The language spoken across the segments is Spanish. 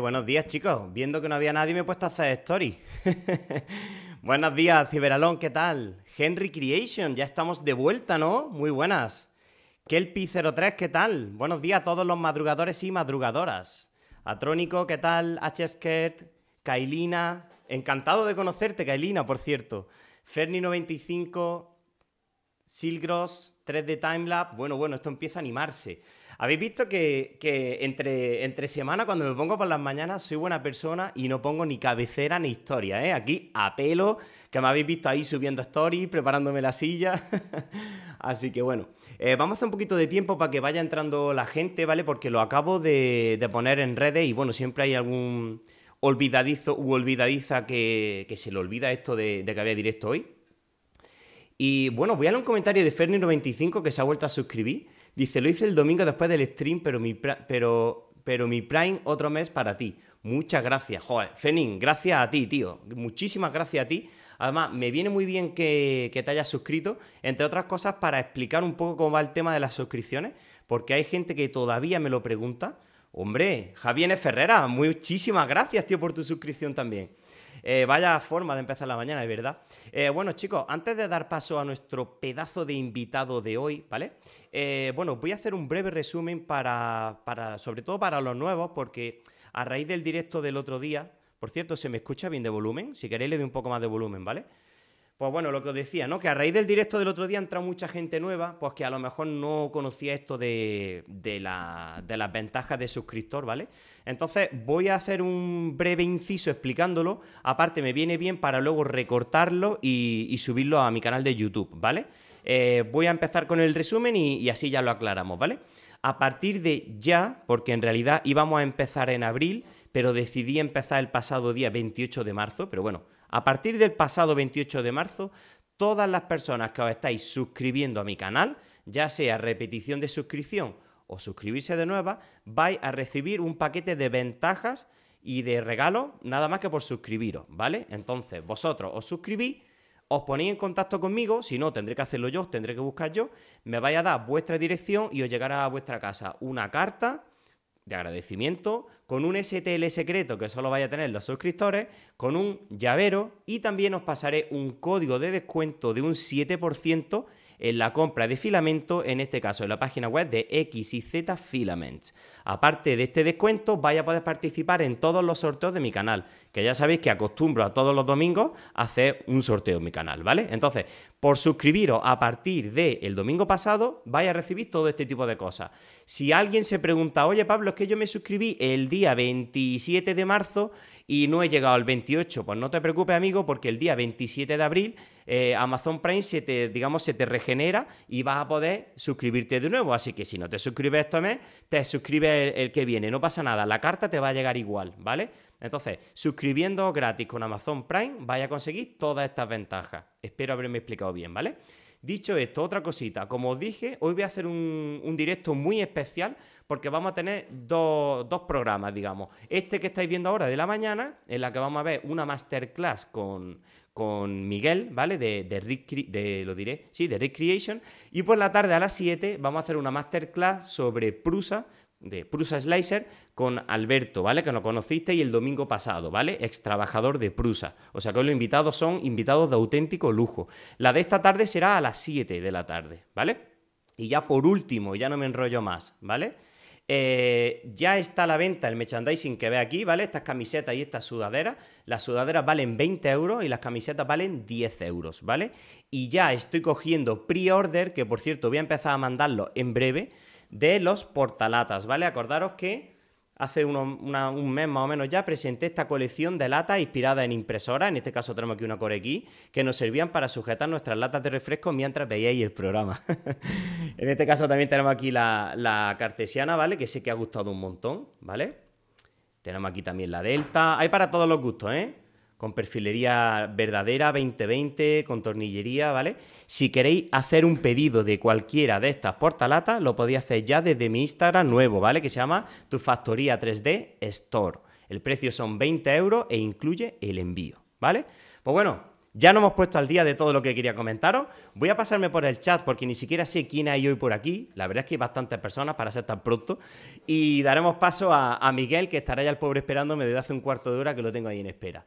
buenos días, chicos. Viendo que no había nadie, me he puesto a hacer story. buenos días, Ciberalón, ¿qué tal? Henry Creation, ya estamos de vuelta, ¿no? Muy buenas. Kelpi03, ¿qué tal? Buenos días a todos los madrugadores y madrugadoras. Atrónico, ¿qué tal? Hskert, Kailina. Encantado de conocerte, Kailina, por cierto. Ferni95, Silgros, 3D Timelap. Bueno, bueno, esto empieza a animarse. Habéis visto que, entre, entre semana, cuando me pongo por las mañanas, soy buena persona y no pongo ni cabecera ni historia, ¿eh? Aquí apelo, que me habéis visto ahí subiendo stories, preparándome la silla. Así que bueno, eh, vamos a hacer un poquito de tiempo para que vaya entrando la gente, ¿vale? Porque lo acabo de, poner en redes y bueno, siempre hay algún olvidadizo u olvidadiza que, se le olvida esto de, que había directo hoy. Y bueno, voy a leer un comentario de Ferni95 que se ha vuelto a suscribir Dice, lo hice el domingo después del stream, pero mi, pero, pero mi Prime otro mes para ti. Muchas gracias. Joder, Fenin, gracias a ti, tío. Muchísimas gracias a ti. Además, me viene muy bien que, que te hayas suscrito, entre otras cosas, para explicar un poco cómo va el tema de las suscripciones, porque hay gente que todavía me lo pregunta. Hombre, Javier Ferrera, muchísimas gracias, tío, por tu suscripción también. Eh, vaya forma de empezar la mañana, es verdad. Eh, bueno, chicos, antes de dar paso a nuestro pedazo de invitado de hoy, ¿vale? Eh, bueno, voy a hacer un breve resumen para, para, sobre todo para los nuevos, porque a raíz del directo del otro día, por cierto, se me escucha bien de volumen, si queréis le doy un poco más de volumen, ¿vale? Pues bueno, lo que os decía, ¿no? Que a raíz del directo del otro día entra mucha gente nueva, pues que a lo mejor no conocía esto de, la, de las ventajas de suscriptor, ¿vale? Entonces voy a hacer un breve inciso explicándolo. Aparte me viene bien para luego recortarlo y, subirlo a mi canal de YouTube, ¿vale? Eh, voy a empezar con el resumen y, y, así ya lo aclaramos, ¿vale? A partir de ya, porque en realidad íbamos a empezar en abril, pero decidí empezar el pasado día 28 de marzo, pero bueno, a partir del pasado 28 de marzo, todas las personas que os estáis suscribiendo a mi canal, ya sea repetición de suscripción, o suscribirse de nueva, vais a recibir un paquete de ventajas y de regalo nada más que por suscribiros, ¿vale? Entonces, vosotros os suscribís, os ponéis en contacto conmigo, si no, tendré que hacerlo yo, os tendré que buscar yo, me vais a dar vuestra dirección y os llegará a vuestra casa una carta de agradecimiento, con un STL secreto que solo vaya a tener los suscriptores, con un llavero y también os pasaré un código de descuento de un 7% en la compra de filamento, en este caso en la página web de X y Z Filaments. Aparte de este descuento, vais a poder participar en todos los sorteos de mi canal, que ya sabéis que acostumbro a todos los domingos a hacer un sorteo en mi canal, ¿vale? Entonces, por suscribiros a partir del el domingo pasado, vais a recibir todo este tipo de cosas. Si alguien se pregunta, oye Pablo, es que yo me suscribí el día 27 de marzo y no he llegado al 28, pues no te preocupes amigo, porque el día 27 de abril eh, Amazon Prime se te, digamos, se te regenera y vas a poder suscribirte de nuevo. Así que si no te suscribes este mes, te suscribes el, que viene, no pasa nada, la carta te va a llegar igual, ¿vale? Entonces, suscribiendo gratis con Amazon Prime, vais a conseguir todas estas ventajas. Espero haberme explicado bien, ¿vale? Dicho esto, otra cosita, como os dije, hoy voy a hacer un, directo muy especial porque vamos a tener dos, dos, programas, digamos. Este que estáis viendo ahora de la mañana, en la que vamos a ver una masterclass con, con Miguel, ¿vale? De, Rick, de, lo diré, sí, de Creation. Y por la tarde a las 7 vamos a hacer una masterclass sobre Prusa, de Prusa Slicer, con Alberto, ¿vale? Que lo conociste y el domingo pasado, ¿vale? Ex trabajador de Prusa. O sea que hoy los invitados son invitados de auténtico lujo. La de esta tarde será a las 7 de la tarde, ¿vale? Y ya por último, ya no me enrollo más, ¿vale? Eh, ya está la venta el merchandising que ve aquí, ¿vale? Estas camisetas y estas sudaderas. Las sudaderas valen 20 euros y las camisetas valen 10 euros, ¿vale? Y ya estoy cogiendo pre-order, que por cierto voy a empezar a mandarlo en breve, de los portalatas, ¿vale? Acordaros que hace un mes más o menos ya, presenté esta colección de latas inspiradas en impresoras, en este caso tenemos aquí una X que nos servían para sujetar nuestras latas de refresco mientras veíais el programa. en este caso también tenemos aquí la, la, cartesiana, ¿vale? Que sé que ha gustado un montón, ¿vale? Tenemos aquí también la delta, hay para todos los gustos, ¿eh? con perfilería verdadera 2020, con tornillería, ¿vale? Si queréis hacer un pedido de cualquiera de estas portalatas, lo podéis hacer ya desde mi Instagram nuevo, ¿vale? Que se llama Tu Factoría 3D Store. El precio son 20 euros e incluye el envío, ¿vale? Pues bueno, ya no hemos puesto al día de todo lo que quería comentaros. Voy a pasarme por el chat porque ni siquiera sé quién hay hoy por aquí. La verdad es que hay bastantes personas para ser tan pronto. Y daremos paso a, Miguel, que estará ya el pobre esperándome desde hace un cuarto de hora que lo tengo ahí en espera.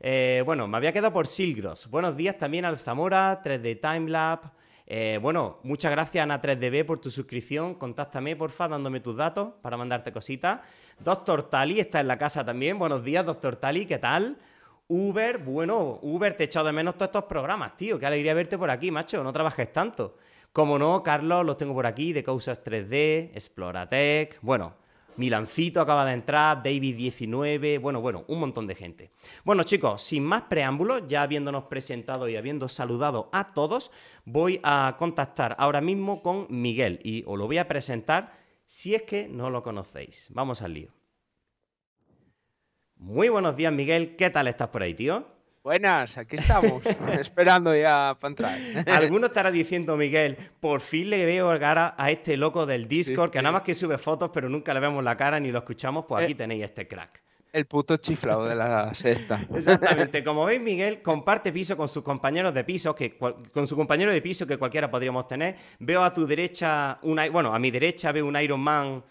Eh, bueno, me había quedado por Silgros. Buenos días también al Zamora, 3D Timelap. Eh, bueno, muchas gracias Ana3DB por tu suscripción. Contáctame, porfa, dándome tus datos para mandarte cositas. Doctor Tali está en la casa también. Buenos días, Doctor Tali, ¿qué tal? Uber, bueno, Uber, te he echado de menos todos estos programas, tío. Qué alegría verte por aquí, macho. No trabajes tanto. Como no, Carlos, los tengo por aquí, de Causas 3D, Exploratech, bueno, Milancito acaba de entrar, David19, bueno, bueno, un montón de gente. Bueno, chicos, sin más preámbulos, ya habiéndonos presentado y habiendo saludado a todos, voy a contactar ahora mismo con Miguel y os lo voy a presentar si es que no lo conocéis. Vamos al lío. Muy buenos días, Miguel. ¿Qué tal estás por ahí, tío? Buenas, aquí estamos, esperando ya para entrar. Alguno estará diciendo, Miguel, por fin le veo cara a este loco del Discord, que nada más que sube fotos, pero nunca le vemos la cara ni lo escuchamos, pues eh, aquí tenéis este crack. El puto chiflado de la sexta. Exactamente. Como veis, Miguel comparte piso con sus compañeros de piso, que con su compañero de piso que cualquiera podríamos tener. Veo a tu derecha, un, bueno, a mi derecha veo un Iron Man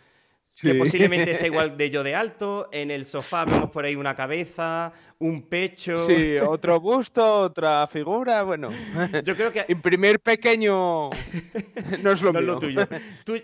que posiblemente sea igual de yo de alto. En el sofá vemos por ahí una cabeza, un pecho. Sí, otro gusto, otra figura, bueno. Yo creo que. Imprimir pequeño no es lo, tuyo.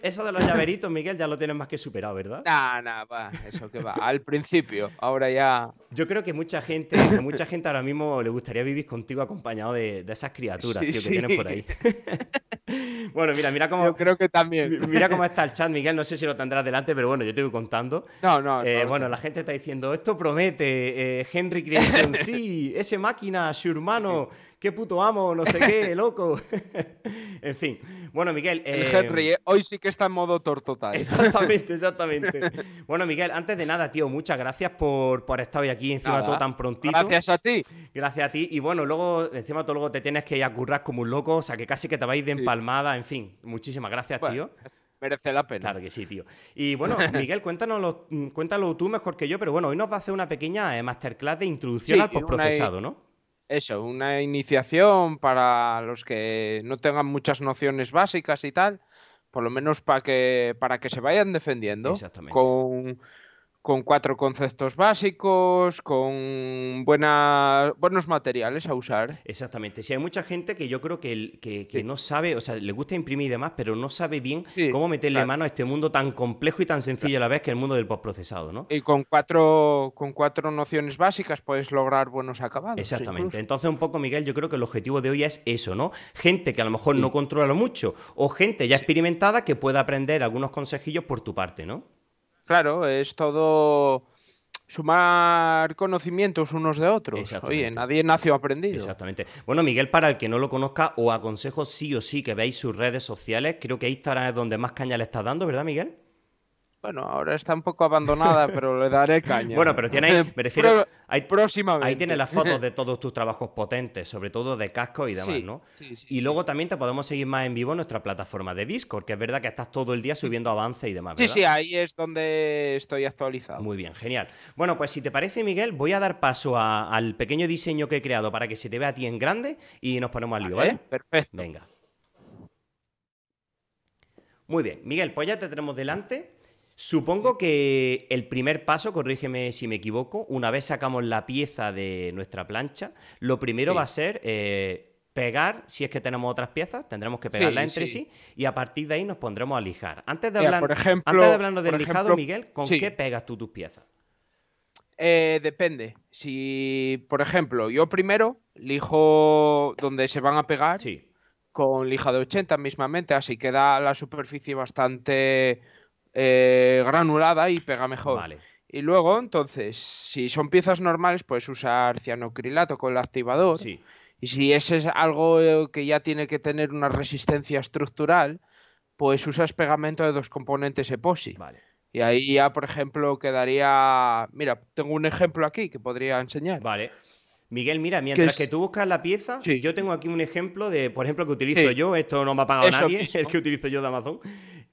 eso de los llaveritos, Miguel, ya lo tienes más que superado, ¿verdad? Nah, nah, va, eso que va. Al principio, ahora ya. Yo creo que mucha gente, mucha gente ahora mismo le gustaría vivir contigo acompañado de, esas criaturas, tío, que tienes por ahí. bueno, mira, mira cómo. Yo creo que también. Mira cómo está el chat, Miguel. No sé si lo tendrás delante, pero bueno, yo te voy contando. No, no. Eh, bueno, la gente está diciendo, esto promete, eh, Henry Creation, sí, ese máquina, su hermano, qué puto amo, no sé qué, loco. en fin, bueno, Miguel. El eh, Henry, eh, hoy sí que está en modo tortota. Exactamente, exactamente. bueno, Miguel, antes de nada, tío, muchas gracias por, por estar hoy aquí encima de todo tan prontito. Gracias a ti. Gracias a ti. Y bueno, luego, encima todo luego te tienes que ir a currar como un loco, o sea que casi que te vais de empalmada, en fin, muchísimas gracias, tío merece la pena. Claro que sí, tío. Y bueno, Miguel, cuéntanoslo, mm, cuéntalo tú mejor que yo, pero bueno, hoy nos va a hacer una pequeña eh, masterclass de introducción al postprocesado, ¿no? Eso, una iniciación para los que no tengan muchas nociones básicas y tal, por lo menos para que, para que se vayan defendiendo Exactamente. con con cuatro conceptos básicos, con buenos materiales a usar. Exactamente. Si hay mucha gente que yo creo que, que, no sabe, o sea, le gusta imprimir y demás, pero no sabe bien cómo meterle mano a este mundo tan complejo y tan sencillo a la vez que el mundo del postprocesado, ¿no? Y con cuatro, con cuatro nociones básicas puedes lograr buenos acabados. Exactamente. Entonces, un poco, Miguel, yo creo que el objetivo de hoy es eso, ¿no? Gente que a lo mejor no controla mucho o gente ya experimentada que pueda aprender algunos consejillos por tu parte, ¿no? Claro, es todo sumar conocimientos unos de otros. Oye, nadie nació aprendido. Exactamente. Bueno, Miguel, para el que no lo conozca, os aconsejo sí o sí que veáis sus redes sociales. Creo que Instagram es donde más caña le estás dando, ¿verdad, Miguel? Bueno, ahora está un poco abandonada, pero le daré caña. Bueno, pero tiene ahí, me refiero, próximamente. ahí tiene las fotos de todos tus trabajos potentes, sobre todo de casco y demás, ¿no? Sí, sí, y luego también te podemos seguir más en vivo en nuestra plataforma de Discord, que es verdad que estás todo el día subiendo avances y demás. ¿verdad? Sí, sí, ahí es donde estoy actualizado. Muy bien, genial. Bueno, pues si te parece, Miguel, voy a dar paso al pequeño diseño que he creado para que se te vea a ti en grande y nos ponemos al lío, ¿vale? Perfecto. Venga. Muy bien, Miguel, pues ya te tenemos delante. Supongo que el primer paso, corrígeme si me equivoco, una vez sacamos la pieza de nuestra plancha, lo primero va a ser eh, pegar, si es que tenemos otras piezas, tendremos que pegarlas entre sí. y a partir de ahí nos pondremos a lijar. Antes de, hablar, antes de hablarnos del lijado, Miguel, ¿con qué pegas tú tus piezas? Eh, depende. Si, por ejemplo, yo primero lijo donde se van a pegar con lija de 80 mismamente, así queda la superficie bastante eh, granulada y pega mejor. Y luego, entonces, si son piezas normales, puedes usar cianocrilato con el activador. Y si ese es algo eh, que ya tiene que tener una resistencia estructural, pues usas pegamento de dos componentes epoxi. Vale. Y ahí ya, por ejemplo, quedaría. Mira, tengo un ejemplo aquí que podría enseñar. Vale. Miguel, mira, mientras que, tú buscas la pieza, yo tengo aquí un ejemplo de, por ejemplo, que utilizo yo, esto no me ha pagado nadie, el que utilizo yo de Amazon.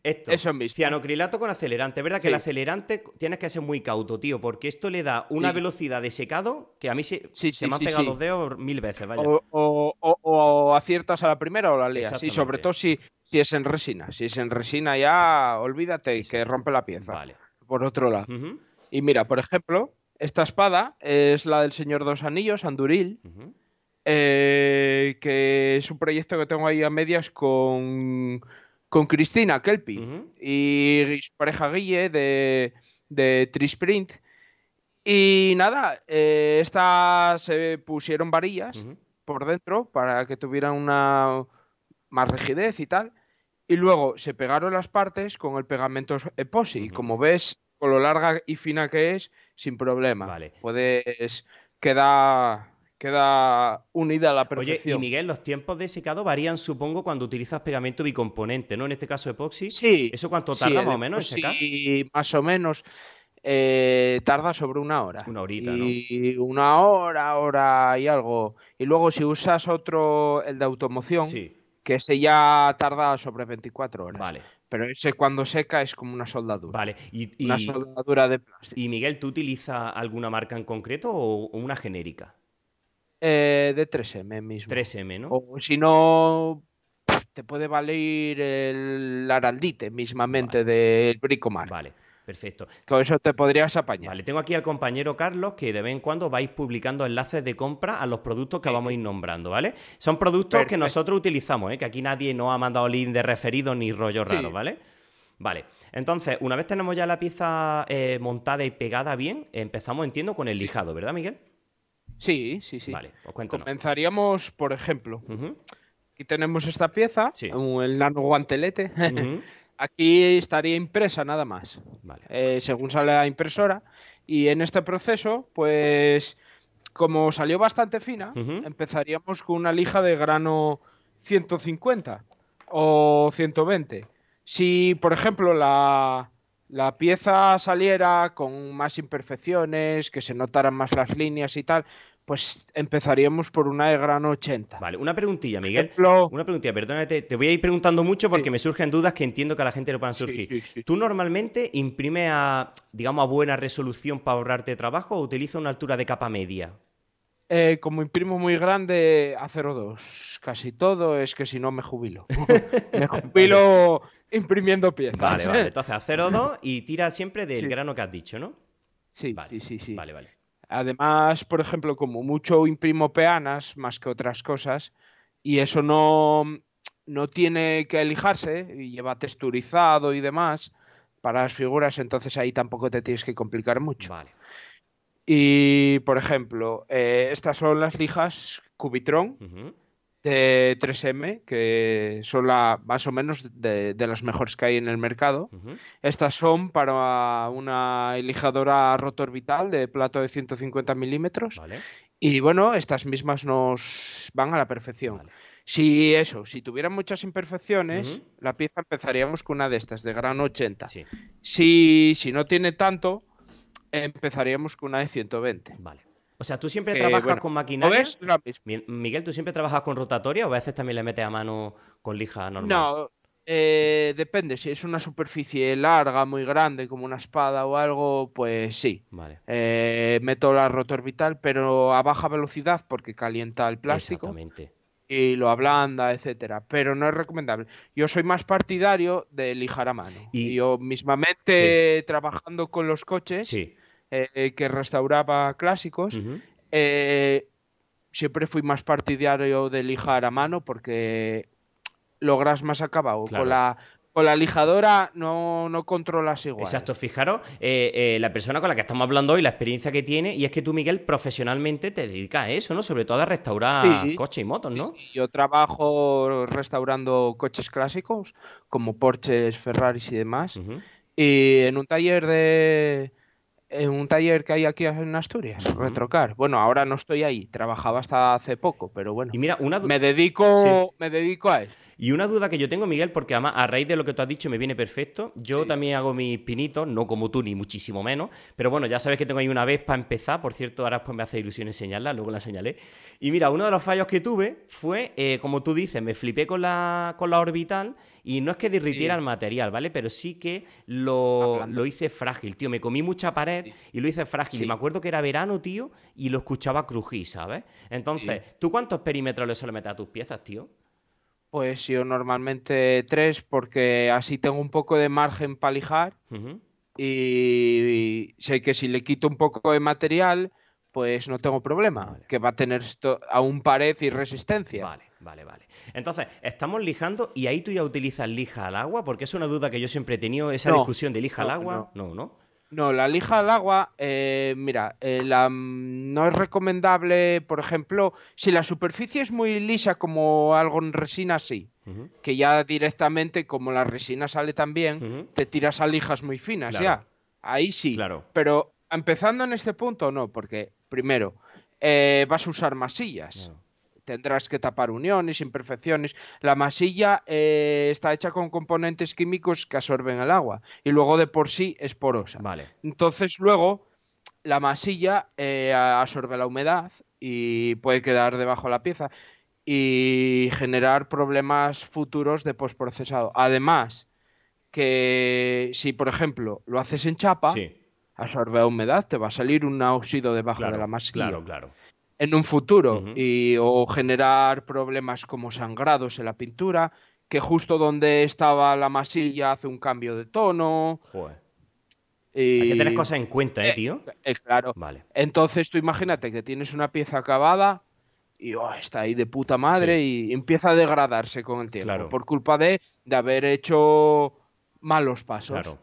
Esto, Eso cianocrilato con acelerante. Es verdad que el acelerante tienes que ser muy cauto, tío, porque esto le da una velocidad de secado que a mí se, me han pegado los dedos mil veces, O, aciertas a la primera o la leas, Y sobre todo si, es en resina. Si es en resina ya, olvídate que rompe la pieza. Vale. Por otro lado. Y mira, por ejemplo, esta espada es la del Señor Dos Anillos, Anduril, eh, que es un proyecto que tengo ahí a medias con, Cristina Kelpi y su pareja Guille de, de Trisprint. Y nada, eh, estas se pusieron varillas por dentro para que tuvieran una más rigidez y tal. Y luego se pegaron las partes con el pegamento epoxi. Como ves, con lo larga y fina que es, sin problema. Vale. Puedes. Queda, queda unida a la perfección. Oye, y Miguel, los tiempos de secado varían, supongo, cuando utilizas pegamento bicomponente, ¿no? En este caso epoxi. Sí. ¿Eso cuánto tarda más o menos en secar? Sí, más o menos. Eh, tarda sobre una hora. Una horita, y Una hora, hora y algo. Y luego si usas otro, el de automoción, que ese ya tarda sobre 24 horas. Vale. Pero ese cuando seca es como una soldadura. Vale, y, una soldadura de plástico. ¿Y Miguel, tú utilizas alguna marca en concreto o una genérica? Eh, de 3M mismo. 3M, ¿no? O si no, te puede valer el araldite mismamente del bricomar. Vale. Perfecto. Con eso te podrías apañar. Vale, tengo aquí al compañero Carlos que de vez en cuando vais publicando enlaces de compra a los productos que vamos a ir nombrando, ¿vale? Son productos que nosotros utilizamos, ¿eh? que aquí nadie nos ha mandado link de referido ni rollo raro, ¿vale? Vale, entonces, una vez tenemos ya la pieza eh, montada y pegada bien, empezamos, entiendo, con el lijado, ¿verdad, Miguel? Sí, sí, sí. Vale, pues cuéntanos. Comenzaríamos, por ejemplo, aquí tenemos esta pieza, el nano guantelete. Aquí estaría impresa nada más. Eh, según sale la impresora. Y en este proceso, pues como salió bastante fina, empezaríamos con una lija de grano 150 o 120. Si, por ejemplo, la, la pieza saliera con más imperfecciones, que se notaran más las líneas y tal, pues empezaríamos por una de grano 80. Vale, una preguntilla, Miguel. Una preguntilla, perdónate, te voy a ir preguntando mucho porque me surgen dudas que entiendo que a la gente no puedan surgir. ¿Tú normalmente imprime a, digamos, a buena resolución para ahorrarte trabajo o utiliza una altura de capa media? Eh, como imprimo muy grande, a 0,2. Casi todo es que si no me jubilo. me jubilo imprimiendo piezas. Vale, vale. Entonces a 0,2 y tira siempre del grano que has dicho, ¿no? Sí, sí, sí, sí. Vale, vale. Además, por ejemplo, como mucho imprimo peanas más que otras cosas y eso no, tiene que elijarse y lleva texturizado y demás para las figuras, entonces ahí tampoco te tienes que complicar mucho. Vale. Y, por ejemplo, eh, estas son las lijas Cubitron de 3M, que son la, más o menos de, las mejores que hay en el mercado. Estas son para una lijadora rotor vital de plato de 150 milímetros. Y bueno, estas mismas nos van a la perfección. Si eso, si tuvieran muchas imperfecciones, la pieza empezaríamos con una de estas, de gran 80. si no tiene tanto Empezaríamos con una de 120 Vale. O sea, tú siempre trabajas con maquinaria. Miguel, ¿tú siempre trabajas con rotatoria o a veces también le metes a mano con lija normal? No, eh, depende. Si es una superficie larga, muy grande, como una espada o algo, pues sí. Vale. Eh, meto la orbital pero a baja velocidad porque calienta el plástico. Exactamente y lo ablanda, etcétera. Pero no es recomendable. Yo soy más partidario de lijar a mano. Y yo mismamente trabajando con los coches, sí. Eh, que restauraba clásicos. Eh, siempre fui más partidario de lijar a mano porque logras más acabado. Con, la, con la lijadora no, no controlas igual. Exacto, fijaros, eh, la persona con la que estamos hablando hoy, la experiencia que tiene, y es que tú, Miguel, profesionalmente te dedicas a eso, ¿no? Sobre todo a restaurar coches y motos, ¿no? Sí, Yo trabajo restaurando coches clásicos, como Porsches, Ferraris y demás, y en un taller de, en un taller que hay aquí en Asturias, Retrocar. Bueno, ahora no estoy ahí, trabajaba hasta hace poco, pero bueno. Y mira, una... me dedico, me dedico a esto. Y una duda que yo tengo, Miguel, porque además a raíz de lo que tú has dicho me viene perfecto. Yo también hago mis pinitos, no como tú, ni muchísimo menos. Pero bueno, ya sabes que tengo ahí una vez para empezar. Por cierto, ahora pues me hace ilusión enseñarla, luego la señalé. Y mira, uno de los fallos que tuve fue, eh, como tú dices, me flipé con la, con la orbital y no es que derritiera el material, ¿vale? Pero sí que lo, hice frágil, tío. Me comí mucha pared y lo hice frágil. Y me acuerdo que era verano, tío, y lo escuchaba crujir, ¿sabes? Entonces, ¿tú cuántos perímetros le suele meter a tus piezas, tío? Pues yo normalmente tres, porque así tengo un poco de margen para lijar y, sé que si le quito un poco de material, pues no tengo problema, que va a tener esto a pared y resistencia. Vale, vale, vale. Entonces, estamos lijando y ahí tú ya utilizas lija al agua, porque es una duda que yo siempre he tenido, esa discusión de lija al agua. No, no. No, la lija al agua, eh, mira, eh, mm, no es recomendable, por ejemplo, si la superficie es muy lisa como algo en resina, sí. Que ya directamente, como la resina sale también, te tiras a lijas muy finas ya. Ahí sí. Claro. Pero empezando en este punto, no, porque primero, eh, vas a usar masillas tendrás que tapar uniones, imperfecciones. La masilla eh, está hecha con componentes químicos que absorben el agua y luego de por sí es porosa. Vale. Entonces luego la masilla eh, absorbe la humedad y puede quedar debajo de la pieza y generar problemas futuros de postprocesado. Además, que si por ejemplo lo haces en chapa, sí. absorbe humedad, te va a salir un óxido debajo de la masilla. Claro, claro en un futuro y, o generar problemas como sangrados en la pintura, que justo donde estaba la masilla hace un cambio de tono. Y... Hay que tener cosas en cuenta, ¿eh, eh tío? Eh, claro. Entonces tú imagínate que tienes una pieza acabada y oh, está ahí de puta madre y empieza a degradarse con el tiempo por culpa de, de haber hecho malos pasos.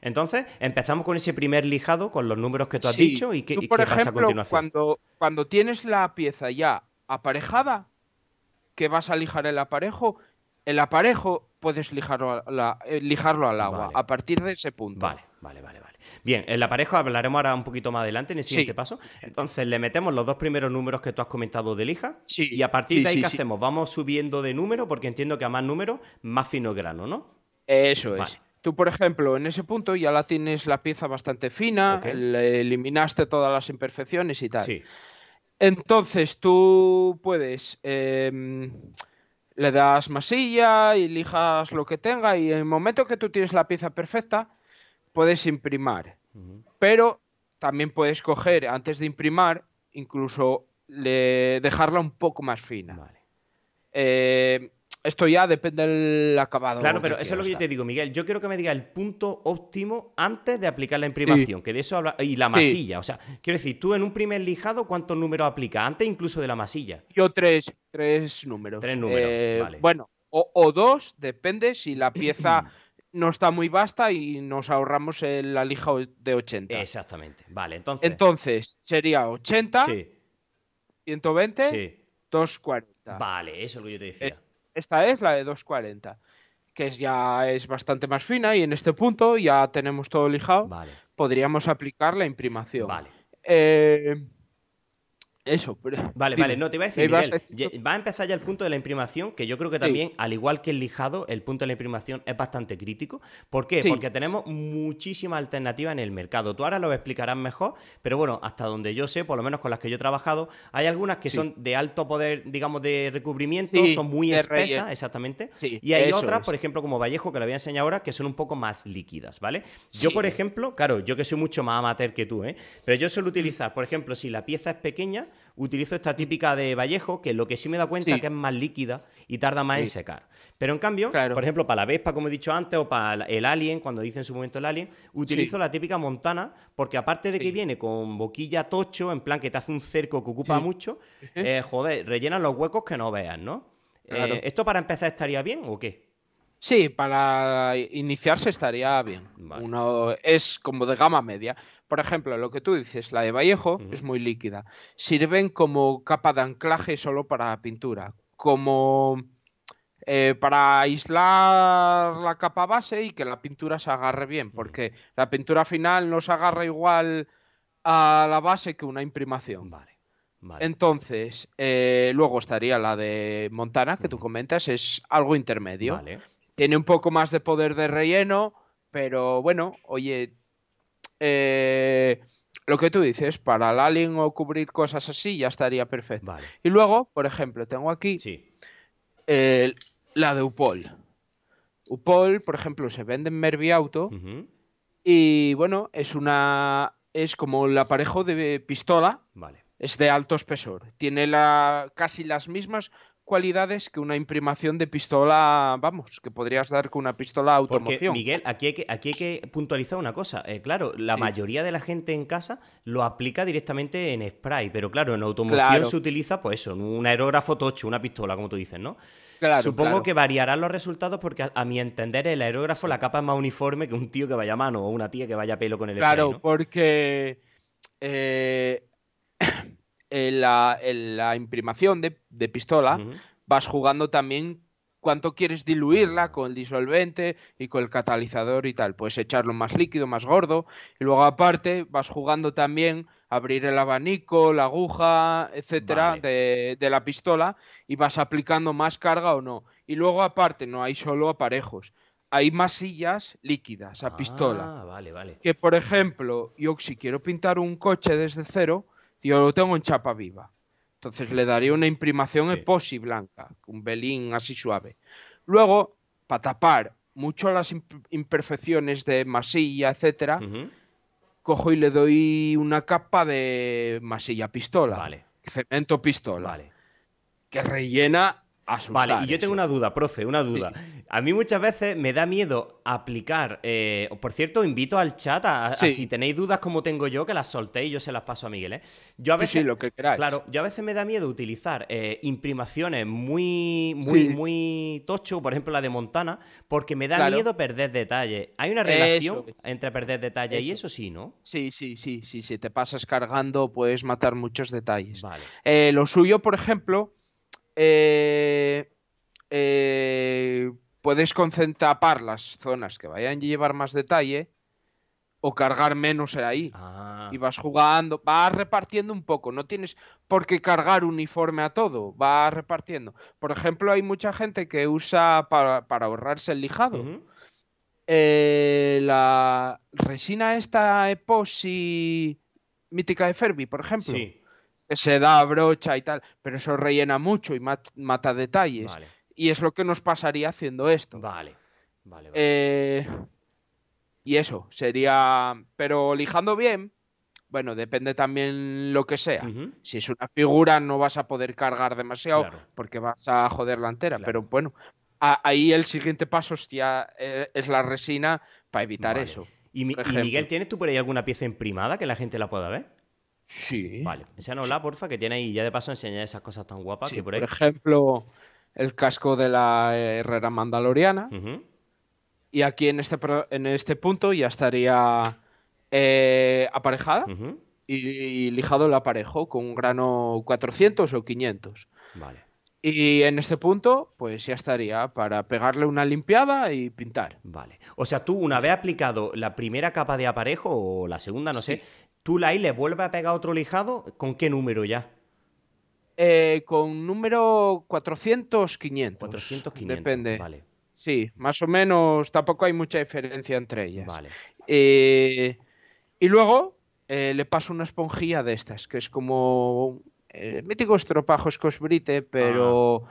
Entonces, empezamos con ese primer lijado, con los números que tú has dicho y que vas por ejemplo, a continuación. Cuando, cuando tienes la pieza ya aparejada, que vas a lijar el aparejo, el aparejo puedes lijarlo, eh, al agua a partir de ese punto. Vale, vale, vale, vale. Bien, el aparejo hablaremos ahora un poquito más adelante en el siguiente paso. Entonces le metemos los dos primeros números que tú has comentado de lija sí. y a partir de ahí ¿qué hacemos? Vamos subiendo de número porque entiendo que a más número más fino grano, ¿no? Eso es. Tú, por ejemplo, en ese punto ya la tienes la pieza bastante fina, eliminaste todas las imperfecciones y tal. Sí. Entonces tú puedes, em, le das masilla, y elijas lo que tenga y en el momento que tú tienes la pieza perfecta, puedes imprimar. Pero también puedes coger, antes de imprimar, incluso dejarla un poco más fina. Vale. Eh, esto ya depende del acabado. Claro, pero eso es lo que yo te digo, Miguel. Yo quiero que me diga el punto óptimo antes de aplicar la imprimación, que de eso habla. Y la masilla. O sea, quiero decir, tú en un primer lijado, ¿cuántos números aplica Antes incluso de la masilla. Yo tres, números. Tres números. Eh, bueno, o, dos, depende si la pieza. no está muy vasta y nos ahorramos el lija de 80. Exactamente. Vale, entonces. Entonces, sería 80, sí. 120, sí. 240. Vale, eso es lo que yo te decía. Esta es la de 240, que ya es bastante más fina y en este punto ya tenemos todo lijado. Podríamos aplicar la imprimación. Vale. Eh, eso, pero. Vale, vale, no, te iba a decir, Miguel, va a empezar ya el punto de la imprimación, que yo creo que también, al igual que el lijado, el punto de la imprimación es bastante crítico. ¿Por qué? Porque tenemos muchísima alternativa en el mercado. Tú ahora lo explicarás mejor, pero bueno, hasta donde yo sé, por lo menos con las que yo he trabajado, hay algunas que son de alto poder, digamos, de recubrimiento, son muy espesas, exactamente. y hay otras, por ejemplo, como Vallejo, que lo voy a enseñar ahora, que son un poco más líquidas, ¿vale? Yo, por ejemplo, claro, yo que soy mucho más amateur que tú, ¿eh? Pero yo suelo utilizar, por ejemplo, si la pieza es pequeña, utilizo esta típica de Vallejo, que lo que sí me da cuenta es que es más líquida y tarda más en secar. Pero en cambio, por ejemplo, para la Vespa, como he dicho antes, o para el Alien, cuando dice en su momento el Alien, utilizo la típica Montana, porque aparte de que viene con boquilla tocho, en plan que te hace un cerco que ocupa mucho, eh, joder, rellenan los huecos que no veas, ¿no? Eh, ¿Esto para empezar estaría bien o qué? Sí, para iniciarse estaría bien. Uno es como de gama media. Por ejemplo, lo que tú dices, la de Vallejo es muy líquida. Sirven como capa de anclaje solo para pintura, como eh, para aislar la capa base y que la pintura se agarre bien, porque la pintura final no se agarra igual a la base que una imprimación. Vale. Entonces, eh, luego estaría la de Montana, que tú comentas, es algo intermedio. Vale. Tiene un poco más de poder de relleno, pero bueno, oye, eh, lo que tú dices, para el alien o cubrir cosas así ya estaría perfecto. Y luego, por ejemplo, tengo aquí sí. la de Upol. Upol, por ejemplo, se vende en Mervi Auto y bueno, es una es como el aparejo de pistola. Vale. Es de alto espesor. Tiene la, casi las mismas cualidades que una imprimación de pistola, vamos, que podrías dar con una pistola automoción. Miguel, aquí hay que, aquí que puntualizar una cosa. Eh, claro, la mayoría de la gente en casa lo aplica directamente en spray, pero claro, en automoción se utiliza, pues eso, un aerógrafo tocho, una pistola, como tú dices, ¿no? Supongo que variarán los resultados porque, a, mi entender, el aerógrafo, la capa es más uniforme que un tío que vaya a mano o una tía que vaya a pelo con el claro, Claro, porque... Eh, la, imprimación de, pistola, vas jugando también cuánto quieres diluirla con el disolvente y con el catalizador y tal. Puedes echarlo más líquido, más gordo. Y luego aparte vas jugando también abrir el abanico, la aguja, etcétera, de, la pistola y vas aplicando más carga o no. Y luego aparte no hay solo aparejos. Hay masillas líquidas a ah, pistola. Vale, vale. Que por ejemplo, yo si quiero pintar un coche desde cero, yo lo tengo en chapa viva. Entonces le daría una imprimación en epoxi blanca, un velín así suave. Luego, para tapar mucho las imperfecciones de masilla, etcétera, cojo y le doy una capa de masilla pistola. Cemento pistola. Que rellena vale, y yo tengo una duda, profe, una duda. A mí muchas veces me da miedo aplicar. Eh, por cierto, invito al chat a, si tenéis dudas como tengo yo, que las soltéis y yo se las paso a Miguel. ¿eh? Yo a veces, sí, lo que queráis. Claro, yo a veces me da miedo utilizar eh, imprimaciones muy, muy, muy tocho, por ejemplo la de Montana, porque me da miedo perder detalle Hay una relación entre perder detalle y eso sí, ¿no? Sí, sí, sí, sí. Si te pasas cargando, puedes matar muchos detalles. Eh, lo suyo, por ejemplo eh, eh, puedes eh, concentrar las zonas que vayan a llevar más detalle o cargar menos ahí. Y ah. vas jugando, vas repartiendo un poco, no tienes por qué cargar uniforme a todo, vas repartiendo. Por ejemplo, hay mucha gente que usa para, ahorrarse el lijado. Eh, la resina esta epoxi mítica de Ferbi, por ejemplo se da brocha y tal, pero eso rellena mucho y mata detalles. Y es lo que nos pasaría haciendo esto. Vale, vale. Eh, y eso, sería... Pero lijando bien, bueno, depende también lo que sea. Si es una figura no vas a poder cargar demasiado porque vas a joder la entera, pero bueno, ahí el siguiente paso ya eh, es la resina para evitar eso. ¿Y, ¿Y, Miguel, tienes tú por ahí alguna pieza imprimada que la gente la pueda ver? Sí. Vale, la porfa, que tiene ahí. Ya de paso enseñar esas cosas tan guapas que por ejemplo, el casco de la eh, Herrera Mandaloriana. Y aquí en este, en este punto ya estaría eh, aparejada y, lijado el aparejo con un grano 400 o 500. Vale. Y en este punto, pues ya estaría para pegarle una limpiada y pintar. Vale. O sea, tú, una vez aplicado la primera capa de aparejo o la segunda, no sé ¿Tú la le vuelve a pegar otro lijado? ¿Con qué número ya? Eh, con número 400, 500. 400, 500. Depende. Vale. Sí, más o menos, tampoco hay mucha diferencia entre ellas. Vale. Eh, y luego eh, le paso una esponjilla de estas, que es como el mítico estropajo brite pero, ah.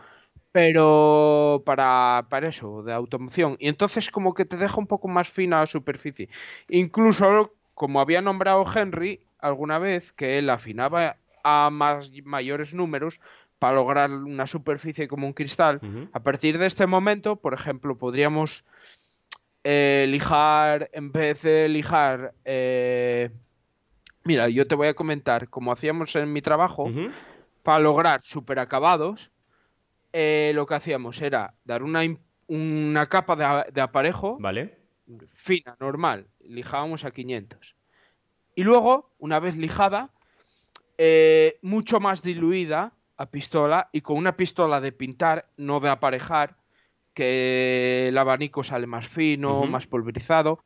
pero para, para, eso, de automoción. Y entonces como que te deja un poco más fina la superficie. Incluso como había nombrado Henry alguna vez, que él afinaba a más, mayores números para lograr una superficie como un cristal, a partir de este momento, por ejemplo, podríamos eh, lijar, en vez de lijar... Eh, mira, yo te voy a comentar, como hacíamos en mi trabajo, para lograr superacabados, eh, lo que hacíamos era dar una, capa de aparejo. Vale fina, normal, lijábamos a 500. Y luego, una vez lijada, eh, mucho más diluida a pistola y con una pistola de pintar, no de aparejar, que el abanico sale más fino, más pulverizado,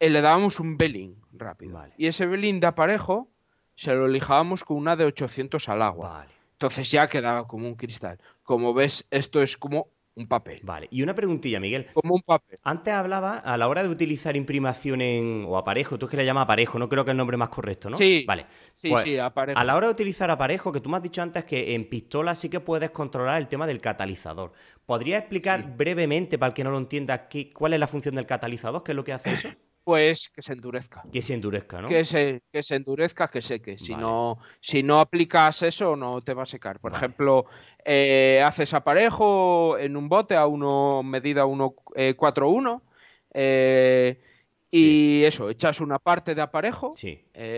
eh, le dábamos un belín rápido. Y ese belín de aparejo se lo lijábamos con una de 800 al agua. Entonces ya quedaba como un cristal. Como ves, esto es como un papel. Vale, y una preguntilla, Miguel. Como un papel. Antes hablaba, a la hora de utilizar imprimación en, o aparejo, tú es que le llamas aparejo, no creo que el nombre más correcto, ¿no? Sí. Vale. Sí, pues, sí, aparejo. A la hora de utilizar aparejo, que tú me has dicho antes que en pistola sí que puedes controlar el tema del catalizador. ¿Podría explicar brevemente, para el que no lo entienda, qué, cuál es la función del catalizador? ¿Qué es lo que hace eso? Pues que se endurezca. Que se endurezca, ¿no? Que se, que se endurezca, que seque. Si, no, si no aplicas eso, no te va a secar. Por ejemplo, eh, haces aparejo en un bote a uno medida 1,41 eh, eh, y eso, echas una parte de aparejo.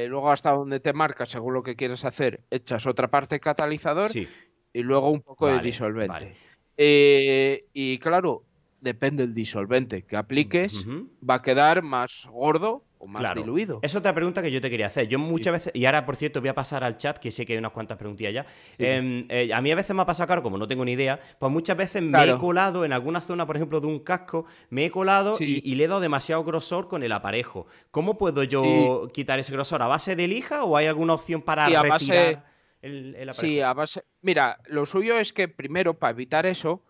luego, hasta donde te marcas, según lo que quieres hacer, echas otra parte de catalizador y luego un poco de disolvente. y claro, depende del disolvente que apliques, va a quedar más gordo o más diluido. Es otra pregunta que yo te quería hacer. Yo muchas veces, y ahora por cierto voy a pasar al chat, que sé que hay unas cuantas preguntillas ya. Em, eh, a mí a veces me ha pasado, claro, como no tengo ni idea, pues muchas veces me he colado en alguna zona, por ejemplo, de un casco, me he colado y, le he dado demasiado grosor con el aparejo. ¿Cómo puedo yo quitar ese grosor? ¿A base de lija o hay alguna opción para retirar el, aparejo? Sí, a base... Mira, lo suyo es que primero, para evitar eso,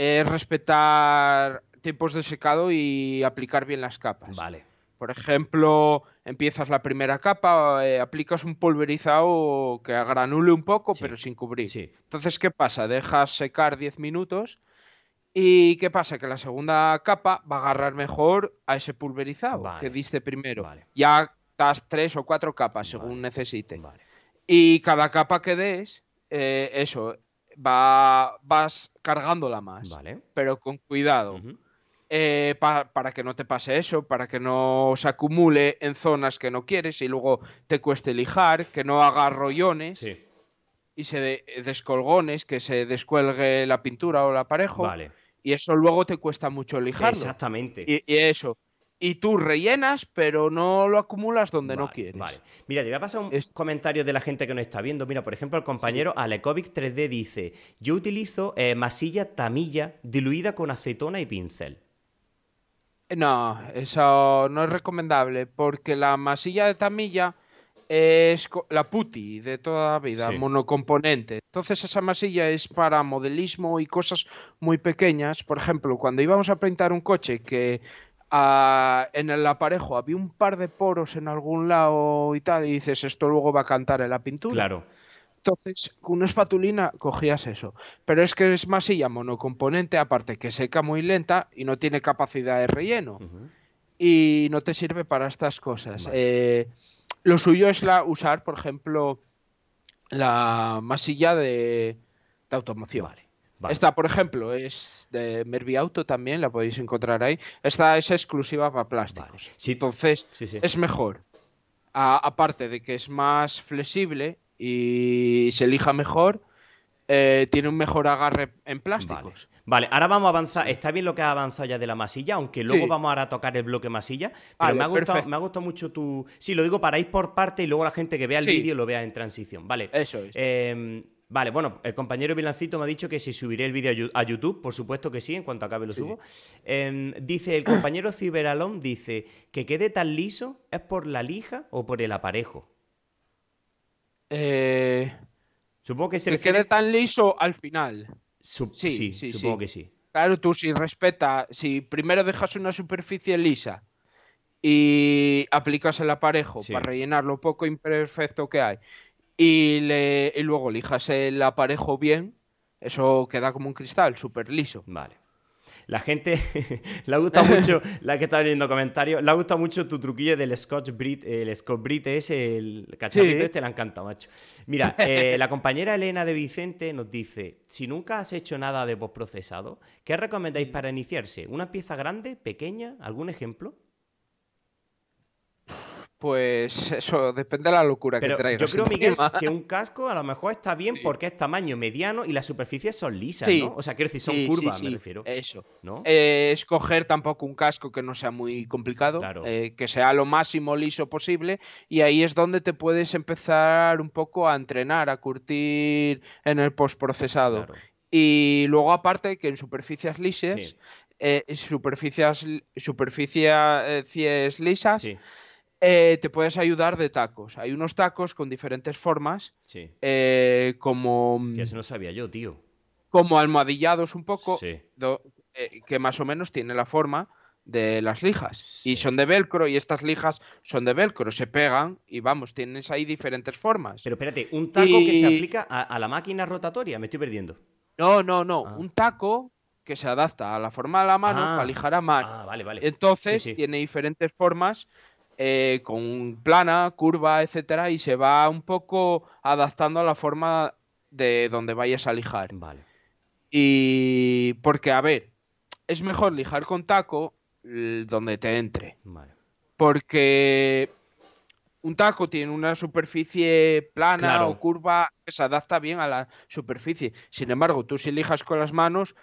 es respetar tiempos de secado y aplicar bien las capas. Vale. Por ejemplo, empiezas la primera capa, eh, aplicas un pulverizado que agranule un poco, pero sin cubrir. Entonces, ¿qué pasa? Dejas secar 10 minutos y ¿qué pasa? Que la segunda capa va a agarrar mejor a ese pulverizado que diste primero. Ya das tres o cuatro capas, según necesite. Y cada capa que des, eh, eso, va, vas cargándola más. Pero con cuidado. Eh, para que no te pase eso, para que no se acumule en zonas que no quieres y luego te cueste lijar, que no haga rollones. Y se descolgones, que se descuelgue la pintura o el aparejo. Y eso luego te cuesta mucho lijarlo. Exactamente. y eso y tú rellenas, pero no lo acumulas donde no quieres. Vale. Mira, te voy a pasar un comentario de la gente que nos está viendo. Mira, por ejemplo, el compañero Alecovic 3D dice: Yo utilizo eh, masilla tamilla diluida con acetona y pincel. No, eso no es recomendable, porque la masilla de tamilla es la puti de toda la vida, monocomponente. Entonces esa masilla es para modelismo y cosas muy pequeñas. Por ejemplo, cuando íbamos a pintar un coche que Ah, en el aparejo había un par de poros en algún lado y tal, y dices, esto luego va a cantar en la pintura. Claro. Entonces, con una espatulina cogías eso. Pero es que es masilla monocomponente, aparte que seca muy lenta y no tiene capacidad de relleno. Y no te sirve para estas cosas. Eh, lo suyo es la usar, por ejemplo, la masilla de, de automoción. Vale. Esta, por ejemplo, es de Mervi Auto también, la podéis encontrar ahí. Esta es exclusiva para plásticos. Entonces, es mejor. aparte de que es más flexible y se elija mejor, eh, tiene un mejor agarre en plásticos. Vale. ahora vamos a avanzar. Está bien lo que ha avanzado ya de la masilla, aunque luego vamos a tocar el bloque masilla. Pero me, ha gustado, mucho tu. Sí, lo digo para ir por parte y luego la gente que vea el vídeo lo vea en transición. Vale. Eso es. Em, Vale, bueno, el compañero bilancito me ha dicho que si subiré el vídeo a YouTube, por supuesto que sí, en cuanto acabe lo subo. Em, dice, el compañero Ciberalón dice que quede tan liso es por la lija o por el aparejo. Eh, supongo que se. Que quede tan liso al final. sí, sí, sí, supongo que sí. Claro, tú si respeta, si primero dejas una superficie lisa y aplicas el aparejo para rellenar lo poco imperfecto que hay y, luego lijas el aparejo bien, eso queda como un cristal, súper liso. Vale. La gente le gusta mucho, la que está viendo comentarios, le gusta mucho tu truquillo del Scotch Brit, el Scotch Brit es el cacharrito este, le encanta, macho. Mira, eh, la compañera Elena de Vicente nos dice, si nunca has hecho nada de postprocesado, ¿qué recomendáis mm. para iniciarse? ¿Una pieza grande, pequeña? ¿Algún ejemplo? Pues eso, depende de la locura que traigas. Yo creo, Miguel, que un casco a lo mejor está bien porque es tamaño mediano y las superficies son lisas, ¿no? O sea, quiero decir, son curvas, me refiero. Eso. ¿No? Eh, escoger tampoco un casco que no sea muy complicado, eh, que sea lo máximo liso posible, y ahí es donde te puedes empezar un poco a entrenar, a curtir en el postprocesado. Y luego, aparte, que en superficies lisas, eh, superficies, superficies eh, lisas. Eh, te puedes ayudar de tacos. Hay unos tacos con diferentes formas. Sí. Eh, como. Ya se lo sabía yo, tío. Como almohadillados un poco. Sí. Eh, que más o menos tiene la forma de las lijas. Y son de velcro, y estas lijas son de velcro. Se pegan y vamos, tienes ahí diferentes formas. Pero espérate, un taco que se aplica a, la máquina rotatoria, me estoy perdiendo. No, no, no. Ah. Un taco que se adapta a la forma de la mano ah. para lijar a mano. Ah, vale, vale. Entonces tiene diferentes formas eh, con plana, curva, etcétera, y se va un poco adaptando a la forma de donde vayas a lijar. Vale. Y porque, a ver, es mejor lijar con taco donde te entre. Vale. Porque un taco tiene una superficie plana o curva que se adapta bien a la superficie. Sin embargo, tú si lijas con las manos,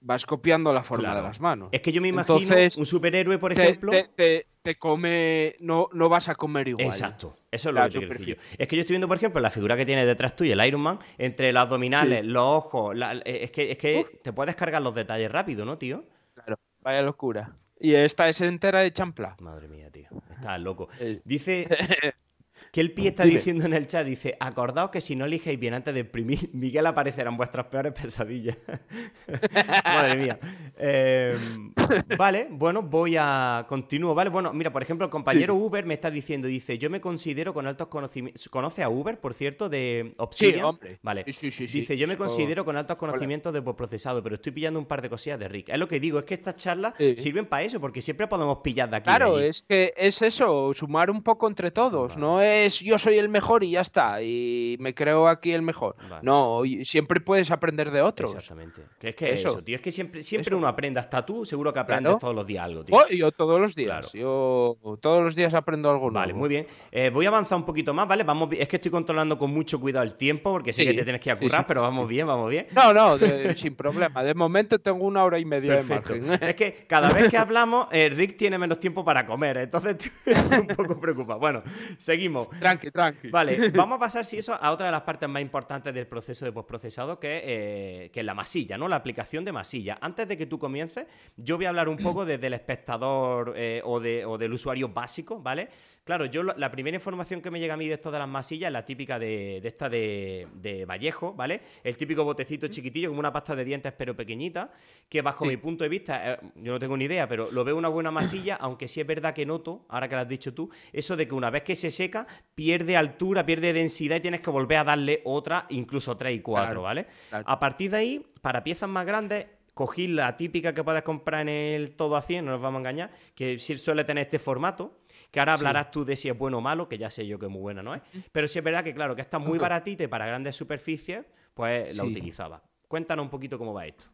vas copiando la forma de las manos. Es que yo me imagino Entonces, un superhéroe, por ejemplo. Te, te, come. No, no vas a comer igual. Exacto. Eso es lo que yo Es que yo estoy viendo, por ejemplo, la figura que tiene detrás tuyo, el Iron Man, entre los abdominales, los ojos. Eh, es que, es que te puedes cargar los detalles rápido, ¿no, tío? Claro, vaya locura. Y esta es entera de champla. Madre mía, tío. Estás loco. Eh, Dice. ¿Qué el Pi pues está diciendo en el chat, dice, acordaos que si no eligéis bien antes de imprimir, Miguel aparecerán vuestras peores pesadillas. Madre mía. Em, vale, bueno, voy a... Continúo, ¿vale? Bueno, mira, por ejemplo, el compañero Uber me está diciendo, dice, yo me considero con altos conocimientos... ¿Conoce a Uber, por cierto, de Obsidian? Sí, hombre. Vale. Sí, sí, dice, yo me considero con altos conocimientos de procesado, pero estoy pillando un par de cosillas de Rick. Es lo que digo, es que estas charlas sirven para eso, porque siempre podemos pillar de aquí. Claro, es que es eso, sumar un poco entre todos, ¿no? Es yo soy el mejor y ya está, y me creo aquí el mejor. No, siempre puedes aprender de otros. Exactamente. es que eso, es que siempre, siempre uno aprende, hasta tú seguro que aprendes todos los días algo, tío. Oh, yo todos los días, yo todos los días aprendo algo Vale, muy bien. Eh, voy a avanzar un poquito más, ¿vale? Vamos, es que estoy controlando con mucho cuidado el tiempo, porque sé que te tienes que acurrar, pero vamos bien, vamos bien. No, no, sin problema. De momento tengo una hora y media de Es que cada vez que hablamos, eh, Rick tiene menos tiempo para comer, entonces un poco preocupado. Bueno, seguimos. Tranqui, tranqui, Vale, vamos a pasar, si eso, a otra de las partes más importantes del proceso de postprocesado, eh, que, es la masilla, ¿no? La aplicación de masilla. Antes de que tú comiences, yo voy a hablar un poco desde el espectador eh, o, o del usuario básico, ¿vale? Claro, yo la primera información que me llega a mí de esto de las masillas es la típica de, esta de, Vallejo, ¿vale? El típico botecito chiquitillo, como una pasta de dientes pero pequeñita, que bajo mi punto de vista, eh, yo no tengo ni idea, pero lo veo una buena masilla, aunque sí es verdad que noto, ahora que lo has dicho tú, eso de que una vez que se seca, pierde altura, pierde densidad y tienes que volver a darle otra, incluso tres y cuatro, ¿vale? A partir de ahí, para piezas más grandes, cogí la típica que puedes comprar en el todo a 100, no nos vamos a engañar, que suele tener este formato que ahora hablarás tú de si es bueno o malo, que ya sé yo que es muy buena no es, eh? pero sí es verdad que claro, que está muy baratita y para grandes superficies, pues la utilizaba. Cuéntanos un poquito cómo va esto.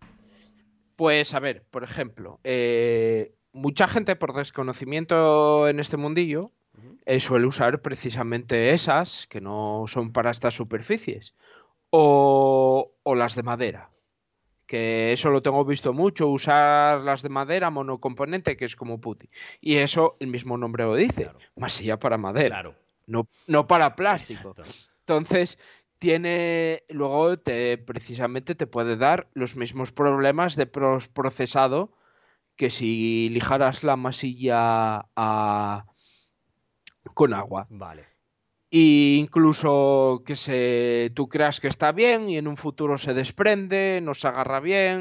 Pues a ver, por ejemplo, eh, mucha gente por desconocimiento en este mundillo eh, suele usar precisamente esas que no son para estas superficies o las de madera que eso lo tengo visto mucho, usar las de madera monocomponente, que es como puti. Y eso el mismo nombre lo dice, masilla para madera, no, no para plástico. Entonces, tiene, luego te, precisamente te puede dar los mismos problemas de procesado que si lijaras la masilla ah, con agua. Vale. E incluso que se tú creas que está bien y en un futuro se desprende, no se agarra bien.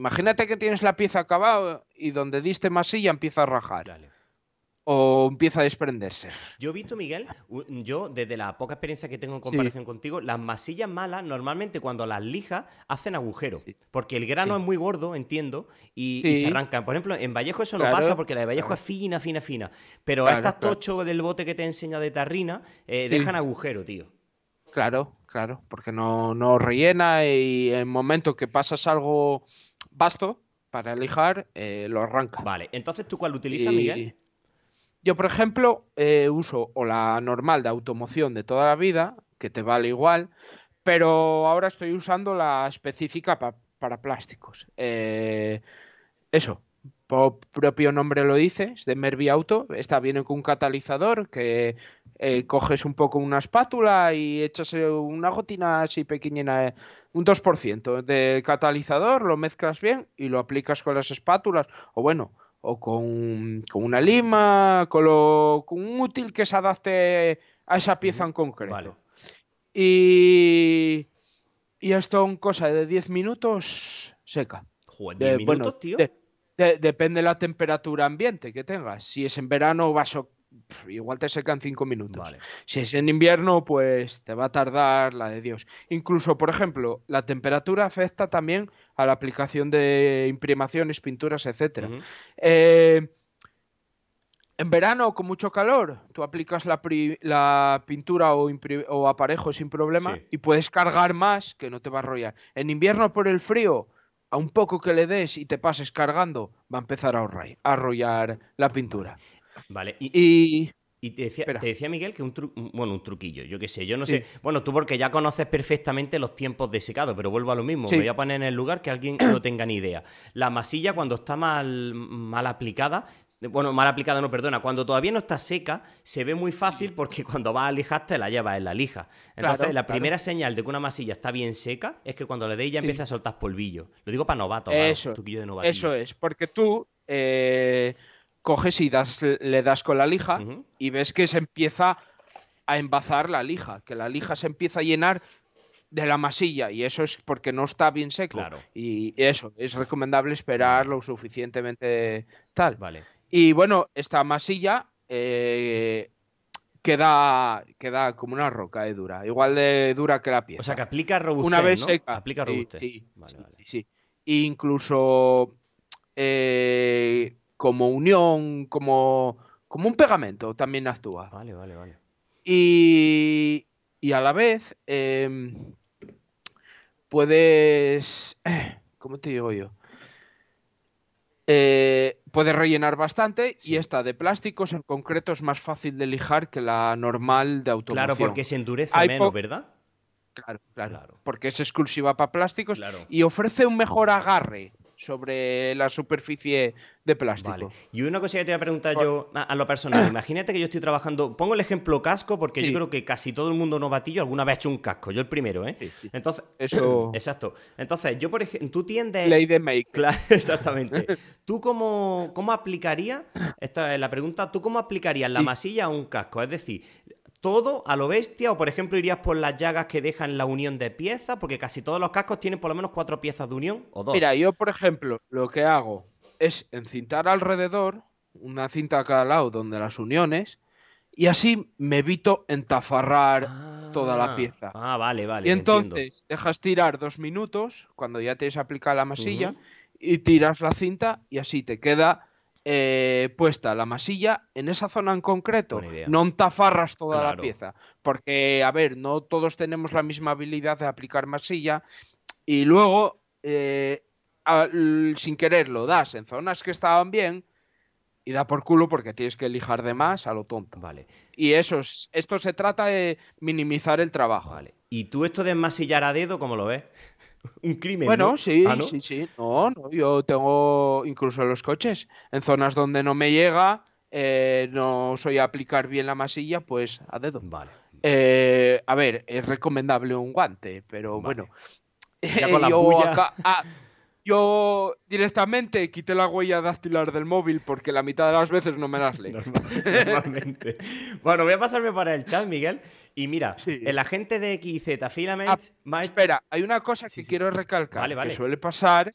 Imagínate que tienes la pieza acabada y donde diste masilla empieza a rajar o empieza a desprenderse. Yo he visto, Miguel, yo desde la poca experiencia que tengo en comparación contigo, las masillas malas normalmente cuando las lijas hacen agujero, porque el grano es muy gordo, entiendo, y, se arrancan. Por ejemplo, en Vallejo eso no pasa porque la de Vallejo es fina, fina, fina, pero estas tocho del bote que te enseña de tarrina eh, dejan agujero, tío. Claro, claro, porque no, no rellena y en el momento que pasas algo vasto para lijar, eh, lo arranca. Vale, entonces tú cuál utilizas, Miguel? Yo, por ejemplo, eh, uso o la normal de automoción de toda la vida, que te vale igual, pero ahora estoy usando la específica para plásticos. Eh, eso, por propio nombre lo dice, es de Mervi Auto. Esta viene con un catalizador que eh, coges un poco una espátula y echas una gotina así pequeñina, un 2% del catalizador, lo mezclas bien y lo aplicas con las espátulas. O bueno, o con, una lima, con, un útil que se adapte a esa pieza en concreto. Y, y esto en cosa de 10 minutos seca. bueno, tío. depende de la temperatura ambiente que tengas. Si es en verano vas a igual te secan cinco minutos. Si es en invierno, pues te va a tardar la de Dios. Incluso, por ejemplo, la temperatura afecta también a la aplicación de imprimaciones, pinturas, etcétera. Eh, en verano, con mucho calor, tú aplicas la, pintura o, aparejo sin problema y puedes cargar más que no te va a arrollar. En invierno, por el frío, a un poco que le des y te pases cargando, va a empezar a, arrollar la pintura. Vale, y... te decía, Miguel que un, bueno, un truquillo, yo qué sé, yo no sé. Bueno, tú porque ya conoces perfectamente los tiempos de secado, pero vuelvo a lo mismo, me voy a poner en el lugar que alguien no tenga ni idea. La masilla cuando está mal, mal aplicada, bueno, mal aplicada no, perdona, cuando todavía no está seca, se ve muy fácil porque cuando vas a lijar te la llevas en la lija. Entonces, la primera señal de que una masilla está bien seca es que cuando le deis ya empieza a soltar polvillo. Lo digo para novatos, eso, truquillo de novato. Eso es, porque tú... Eh, coges y das, le das con la lija y ves que se empieza a embazar la lija, que la lija se empieza a llenar de la masilla y eso es porque no está bien seco. Y eso, es recomendable esperar lo suficientemente tal. Vale. Y bueno, esta masilla eh, queda, queda como una roca de dura, igual de dura que la pieza. O sea, que aplica robustez, Una vez seca. Aplica robustez. Sí, vale, Incluso eh, como unión, como, como un pegamento también actúa. Vale, vale, vale. Y, y a la vez em, puedes... Eh, ¿Cómo te digo yo? Eh, puedes rellenar bastante y esta de plásticos en concreto es más fácil de lijar que la normal de automoción. Claro, porque se endurece menos, ¿verdad? Claro, claro, porque es exclusiva para plásticos y ofrece un mejor agarre sobre la superficie de plástico. Y una cosa que te voy a preguntar yo a, lo personal. Imagínate que yo estoy trabajando, pongo el ejemplo casco porque yo creo que casi todo el mundo no batillo alguna vez ha hecho un casco, yo el primero, ¿eh? Sí, Entonces, eso Exacto. Entonces, yo por ejemplo, tú tiendes Ley de make. exactamente. ¿Tú cómo cómo aplicarías esta es la pregunta, tú cómo aplicarías la masilla a un casco? Es decir, todo a lo bestia? ¿O por ejemplo irías por las llagas que dejan la unión de piezas? Porque casi todos los cascos tienen por lo menos cuatro piezas de unión o dos. Mira, yo por ejemplo lo que hago es encintar alrededor, una cinta a cada lado donde las uniones, y así me evito entafarrar toda la ah, pieza. Ah, vale, vale. Y entonces dejas tirar dos minutos cuando ya te has aplicado la masilla y tiras la cinta y así te queda eh, puesta la masilla en esa zona en concreto. No tafarras toda la pieza. Porque, a ver, no todos tenemos la misma habilidad de aplicar masilla. Y luego, eh, sin querer, lo das en zonas que estaban bien. Y da por culo porque tienes que lijar de más a lo tonto. Vale. Y eso, esto se trata de minimizar el trabajo. ¿Y tú esto de masillar a dedo, cómo lo ves? un crimen. Bueno, sí, ah, sí, sí. No, no, yo tengo incluso los coches, en zonas donde no me llega, eh, no soy a aplicar bien la masilla, pues a dedo. Vale. Eh, a ver, es recomendable un guante, pero bueno. Ah, yo directamente quité la huella dactilar del móvil porque la mitad de las veces no me las lee. normalmente. bueno, voy a pasarme para el chat, Miguel. Y mira, el agente de XZ filament. Ah, espera, hay una cosa que quiero recalcar vale, vale. que suele pasar: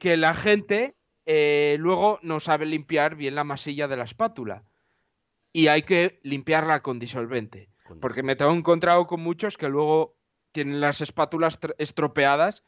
que la gente eh, luego no sabe limpiar bien la masilla de la espátula. Y hay que limpiarla con disolvente. Porque me tengo encontrado con muchos que luego tienen las espátulas estropeadas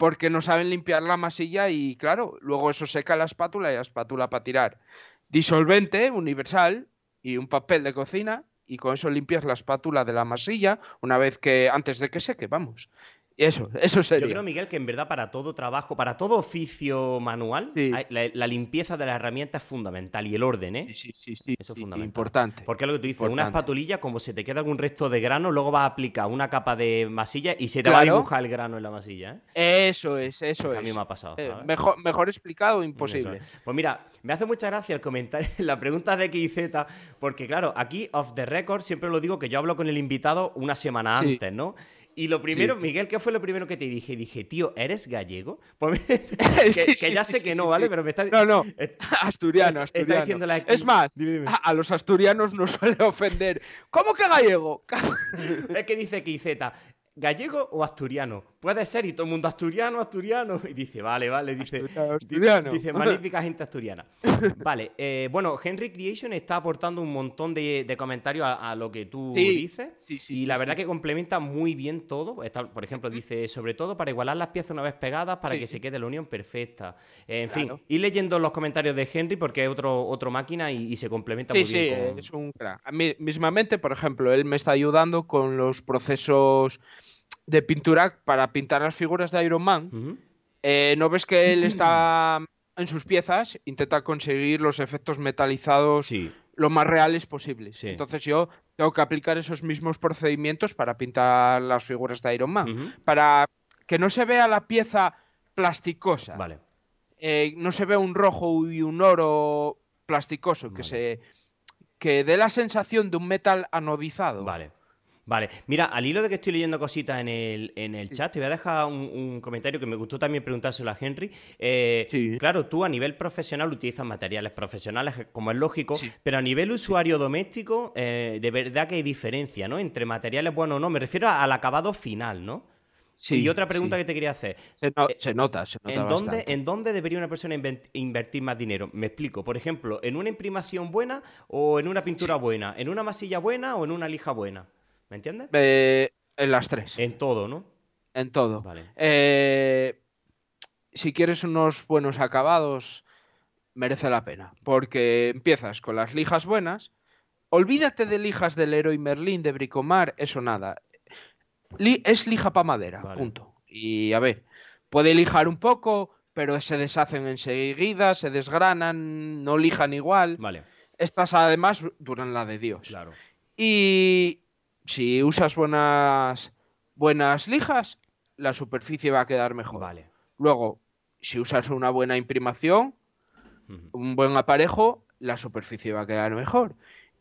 porque no saben limpiar la masilla y claro, luego eso seca la espátula y la espátula para tirar. Disolvente universal y un papel de cocina y con eso limpias la espátula de la masilla una vez que antes de que seque, vamos eso, eso sería. Yo creo, Miguel, que en verdad para todo trabajo, para todo oficio manual, la, limpieza de la herramienta es fundamental y el orden, ¿eh? Sí, sí, sí. eso es fundamental. importante. Porque es lo que tú dices, una espatulilla, como se te queda algún resto de grano, luego vas a aplicar una capa de masilla y se te va a dibujar el grano en la masilla. ¿eh? Eso es, eso es. A mí me ha pasado. Eh, mejor, explicado, imposible. Pues mira, me hace mucha gracia el comentario, la pregunta de Z porque claro, aquí, off the record, siempre lo digo que yo hablo con el invitado una semana antes, ¿no? Y lo primero, Miguel, ¿qué fue lo primero que te dije? Dije, tío, ¿eres gallego? que, ya sé que no, ¿vale? Pero me está No, no. Eh, asturiano, asturiano. Es más, A, los asturianos no suele ofender. ¿Cómo que gallego? es que dice Kizeta gallego o asturiano. Puede ser, y todo el mundo asturiano, asturiano. Y dice, vale, vale, dice. Asturiano, Dice, magnífica gente asturiana. vale, eh, bueno, Henry Creation está aportando un montón de, comentarios a, lo que tú dices. y la verdad que complementa muy bien todo. por ejemplo, dice, sobre todo para igualar las piezas una vez pegadas para que se quede la unión perfecta. en fin, ir leyendo los comentarios de Henry porque es otro, otro máquina y, se complementa muy bien. Sí, sí, es un crack. mismamente, por ejemplo, él me está ayudando con los procesos de pintura para pintar las figuras de Iron Man, eh, ¿no ves que él está en sus piezas, intenta conseguir los efectos metalizados lo más reales posibles? Entonces yo tengo que aplicar esos mismos procedimientos para pintar las figuras de Iron Man, para que no se vea la pieza plasticosa. Eh, no se vea un rojo y un oro plasticoso, que se que dé la sensación de un metal anodizado. Vale. Vale, mira, al hilo de que estoy leyendo cositas en el, en el chat, te voy a dejar un, comentario que me gustó también preguntárselo a Henry. Eh, claro, tú a nivel profesional utilizas materiales profesionales, eh, como es lógico, pero a nivel usuario doméstico, eh, de verdad que hay diferencia, ¿no? Entre materiales buenos o no, me refiero al acabado final, ¿no? y otra pregunta que te quería hacer. Se, nota, se nota. ¿En dónde, debería una persona invertir más dinero? Me explico. Por ejemplo, ¿en una imprimación buena o en una pintura buena? ¿En una masilla buena o en una lija buena? ¿Me entiendes? Eh, en las tres. En todo, ¿no? En todo. Vale. Eh, si quieres unos buenos acabados, merece la pena. Porque empiezas con las lijas buenas. Olvídate de lijas del Héroe Merlín, de Bricomar, eso nada. es lija para madera, punto. Y a ver, puede lijar un poco, pero se deshacen enseguida, se desgranan, no lijan igual. Vale. Estas además duran la de Dios. Claro. Y, si usas buenas, buenas lijas, la superficie va a quedar mejor. Vale. Luego, si usas una buena imprimación, un buen aparejo, la superficie va a quedar mejor.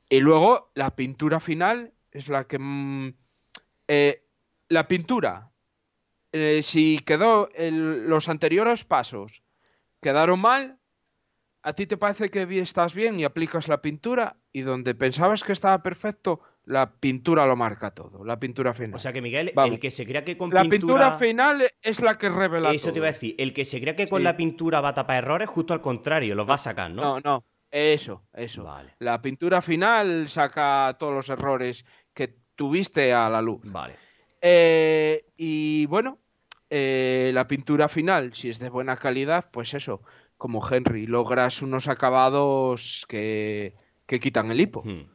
Y luego, la pintura final es la que... Mm, eh, la pintura, eh, si quedó los anteriores pasos quedaron mal, a ti te parece que estás bien y aplicas la pintura y donde pensabas que estaba perfecto, la pintura lo marca todo, la pintura final. O sea que Miguel, el que se crea que con la pintura... final es la que revela. Eso te iba a decir, el que se crea que con la pintura va a tapar errores, justo al contrario, los va a sacar, ¿no? No, no, eso, eso. La pintura final saca todos los errores que tuviste a la luz. Vale. Eh, y bueno, eh, la pintura final, si es de buena calidad, pues eso, como Henry, logras unos acabados que, quitan el hipo. Hmm.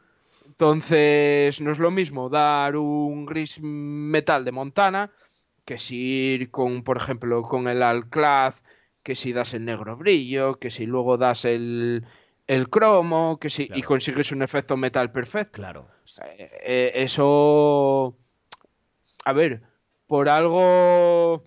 Entonces, no es lo mismo dar un gris metal de Montana que si ir con, por ejemplo, con el Alclad, que si das el negro brillo, que si luego das el, cromo, que si y consigues un efecto metal perfecto. Claro. Eh, eh, eso. A ver, por algo.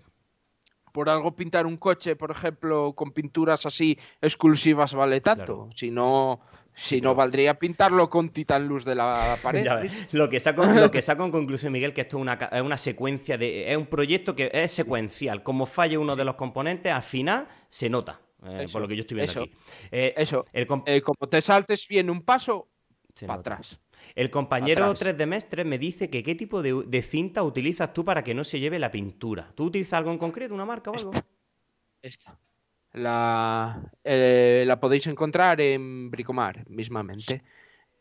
Por algo pintar un coche, por ejemplo, con pinturas así exclusivas vale tanto. Si no si no, valdría pintarlo con Titan Luz de la pared. lo, que saco, lo que en conclusión, Miguel, que esto es una, secuencia de. Es un proyecto que es secuencial. Como falle uno de los componentes, al final se nota. Eh, por lo que yo estoy viendo eso, aquí. Eh, eso. El eh, como te saltes bien un paso, para atrás. El compañero 3 de Mestre me dice que qué tipo de, cinta utilizas tú para que no se lleve la pintura. ¿Tú utilizas algo en concreto, una marca o algo? Esta. La, eh, la podéis encontrar en Bricomar mismamente.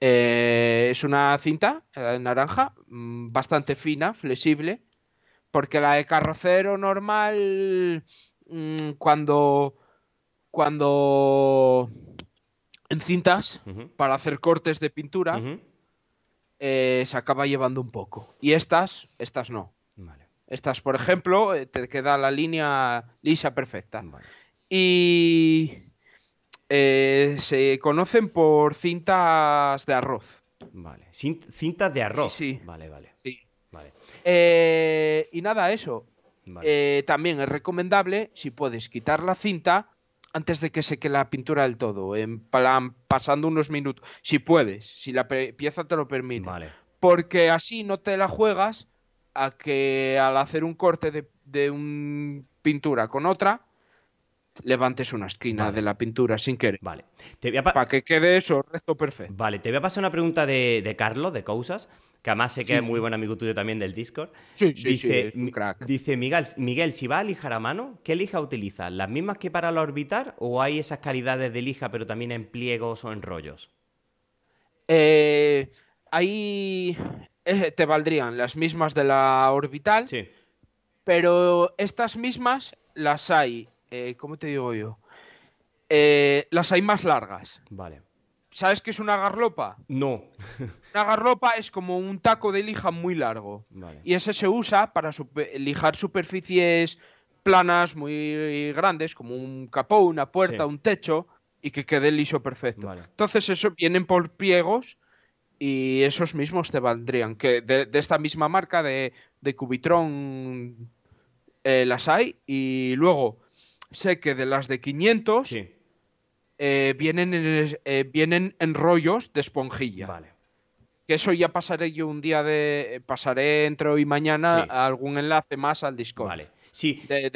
Eh, es una cinta eh, naranja mm, bastante fina, flexible, porque la de carrocero normal mm, cuando cuando en cintas para hacer cortes de pintura se acaba llevando un poco y estas estas no estas por ejemplo te queda la línea lisa perfecta y eh, se conocen por cintas de arroz. Vale, cintas de arroz. Sí. Vale, vale. vale. Eh, y nada, eso. Eh, también es recomendable, si puedes, quitar la cinta antes de que seque la pintura del todo, en plan pasando unos minutos, si puedes, si la pieza te lo permite. Vale. Porque así no te la juegas a que al hacer un corte de una pintura con otra, levantes una esquina de la pintura sin querer. Vale. Para que quede eso recto perfecto. Vale, te voy a pasar una pregunta de, Carlos, de Causas, que además sé que es muy buen amigo tuyo también del Discord. Sí, dice, Dice Miguel, Miguel, si va a lijar a mano, ¿qué lija utiliza? ¿Las mismas que para la Orbital? o hay esas calidades de lija pero también en pliegos o en rollos? Eh, ahí eh, te valdrían las mismas de la orbital. Pero estas mismas las hay eh, ¿cómo te digo yo? Eh, las hay más largas. Vale. ¿Sabes qué es una garlopa? No. una garlopa es como un taco de lija muy largo. Y ese se usa para lijar superficies planas muy grandes, como un capó, una puerta, un techo, y que quede liso perfecto. Entonces, eso vienen por pliegos y esos mismos te valdrían. Que de, esta misma marca de, Cubitrón Cubitron eh, las hay. Y luego, sé que de las de 500 eh, vienen, en, eh, vienen en rollos de esponjilla. Vale. Que eso ya pasaré yo un día de. Pasaré entre hoy y mañana algún enlace más al Discord. Vale. Sí. De,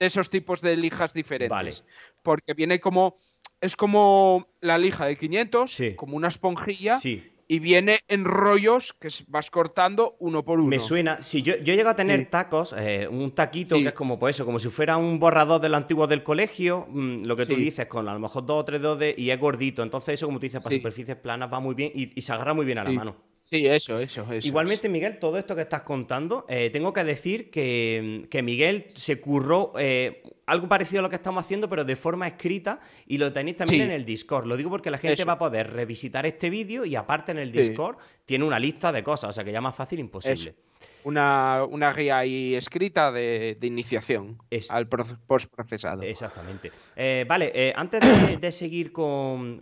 esos tipos de lijas diferentes. Porque viene como. Es como la lija de 500, como una esponjilla, sí y viene en rollos que vas cortando uno por uno. Me suena. Si yo, llego a tener tacos, eh, un taquito que es como pues eso, como si fuera un borrador del antiguo del colegio, mm, lo que tú dices, con a lo mejor dos o tres dos de, y es gordito. Entonces, eso, como tú dices, para superficies planas va muy bien y, se agarra muy bien a la mano. Sí, eso, eso, eso. Igualmente, Miguel, todo esto que estás contando, eh, tengo que decir que, mm, que Miguel se curró eh, algo parecido a lo que estamos haciendo, pero de forma escrita y lo tenéis también en el Discord. Lo digo porque la gente va a poder revisitar este vídeo y aparte en el Discord tiene una lista de cosas, o sea que ya más fácil imposible. Una, guía ahí escrita de, iniciación es al procesado Exactamente. Eh, vale, eh, antes de, seguir con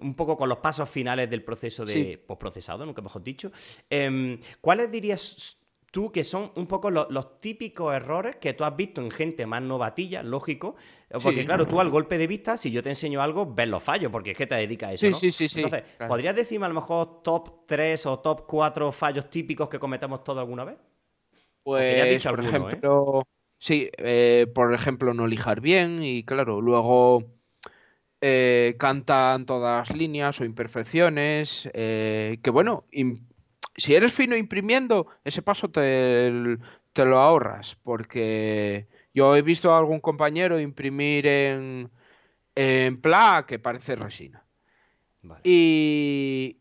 un poco con los pasos finales del proceso de sí. postprocesado, nunca mejor dicho, em, ¿cuáles dirías tú que son un poco los típicos errores que tú has visto en gente más novatilla, lógico, eh, porque claro, tú al golpe de vista, si yo te enseño algo, ves los fallos, porque es que te dedicas a eso. Sí, ¿no? sí, sí, sí. Entonces, ¿podrías decirme a lo mejor top 3 o top 4 fallos típicos que cometemos todos alguna vez? Pues, dicho por ¿eh? ejemplo, sí, eh, por ejemplo, no lijar bien y claro, luego... cantan todas líneas o imperfecciones, que bueno, si eres fino imprimiendo, ese paso te, lo ahorras, porque yo he visto a algún compañero imprimir en, en PLA que parece resina. Y,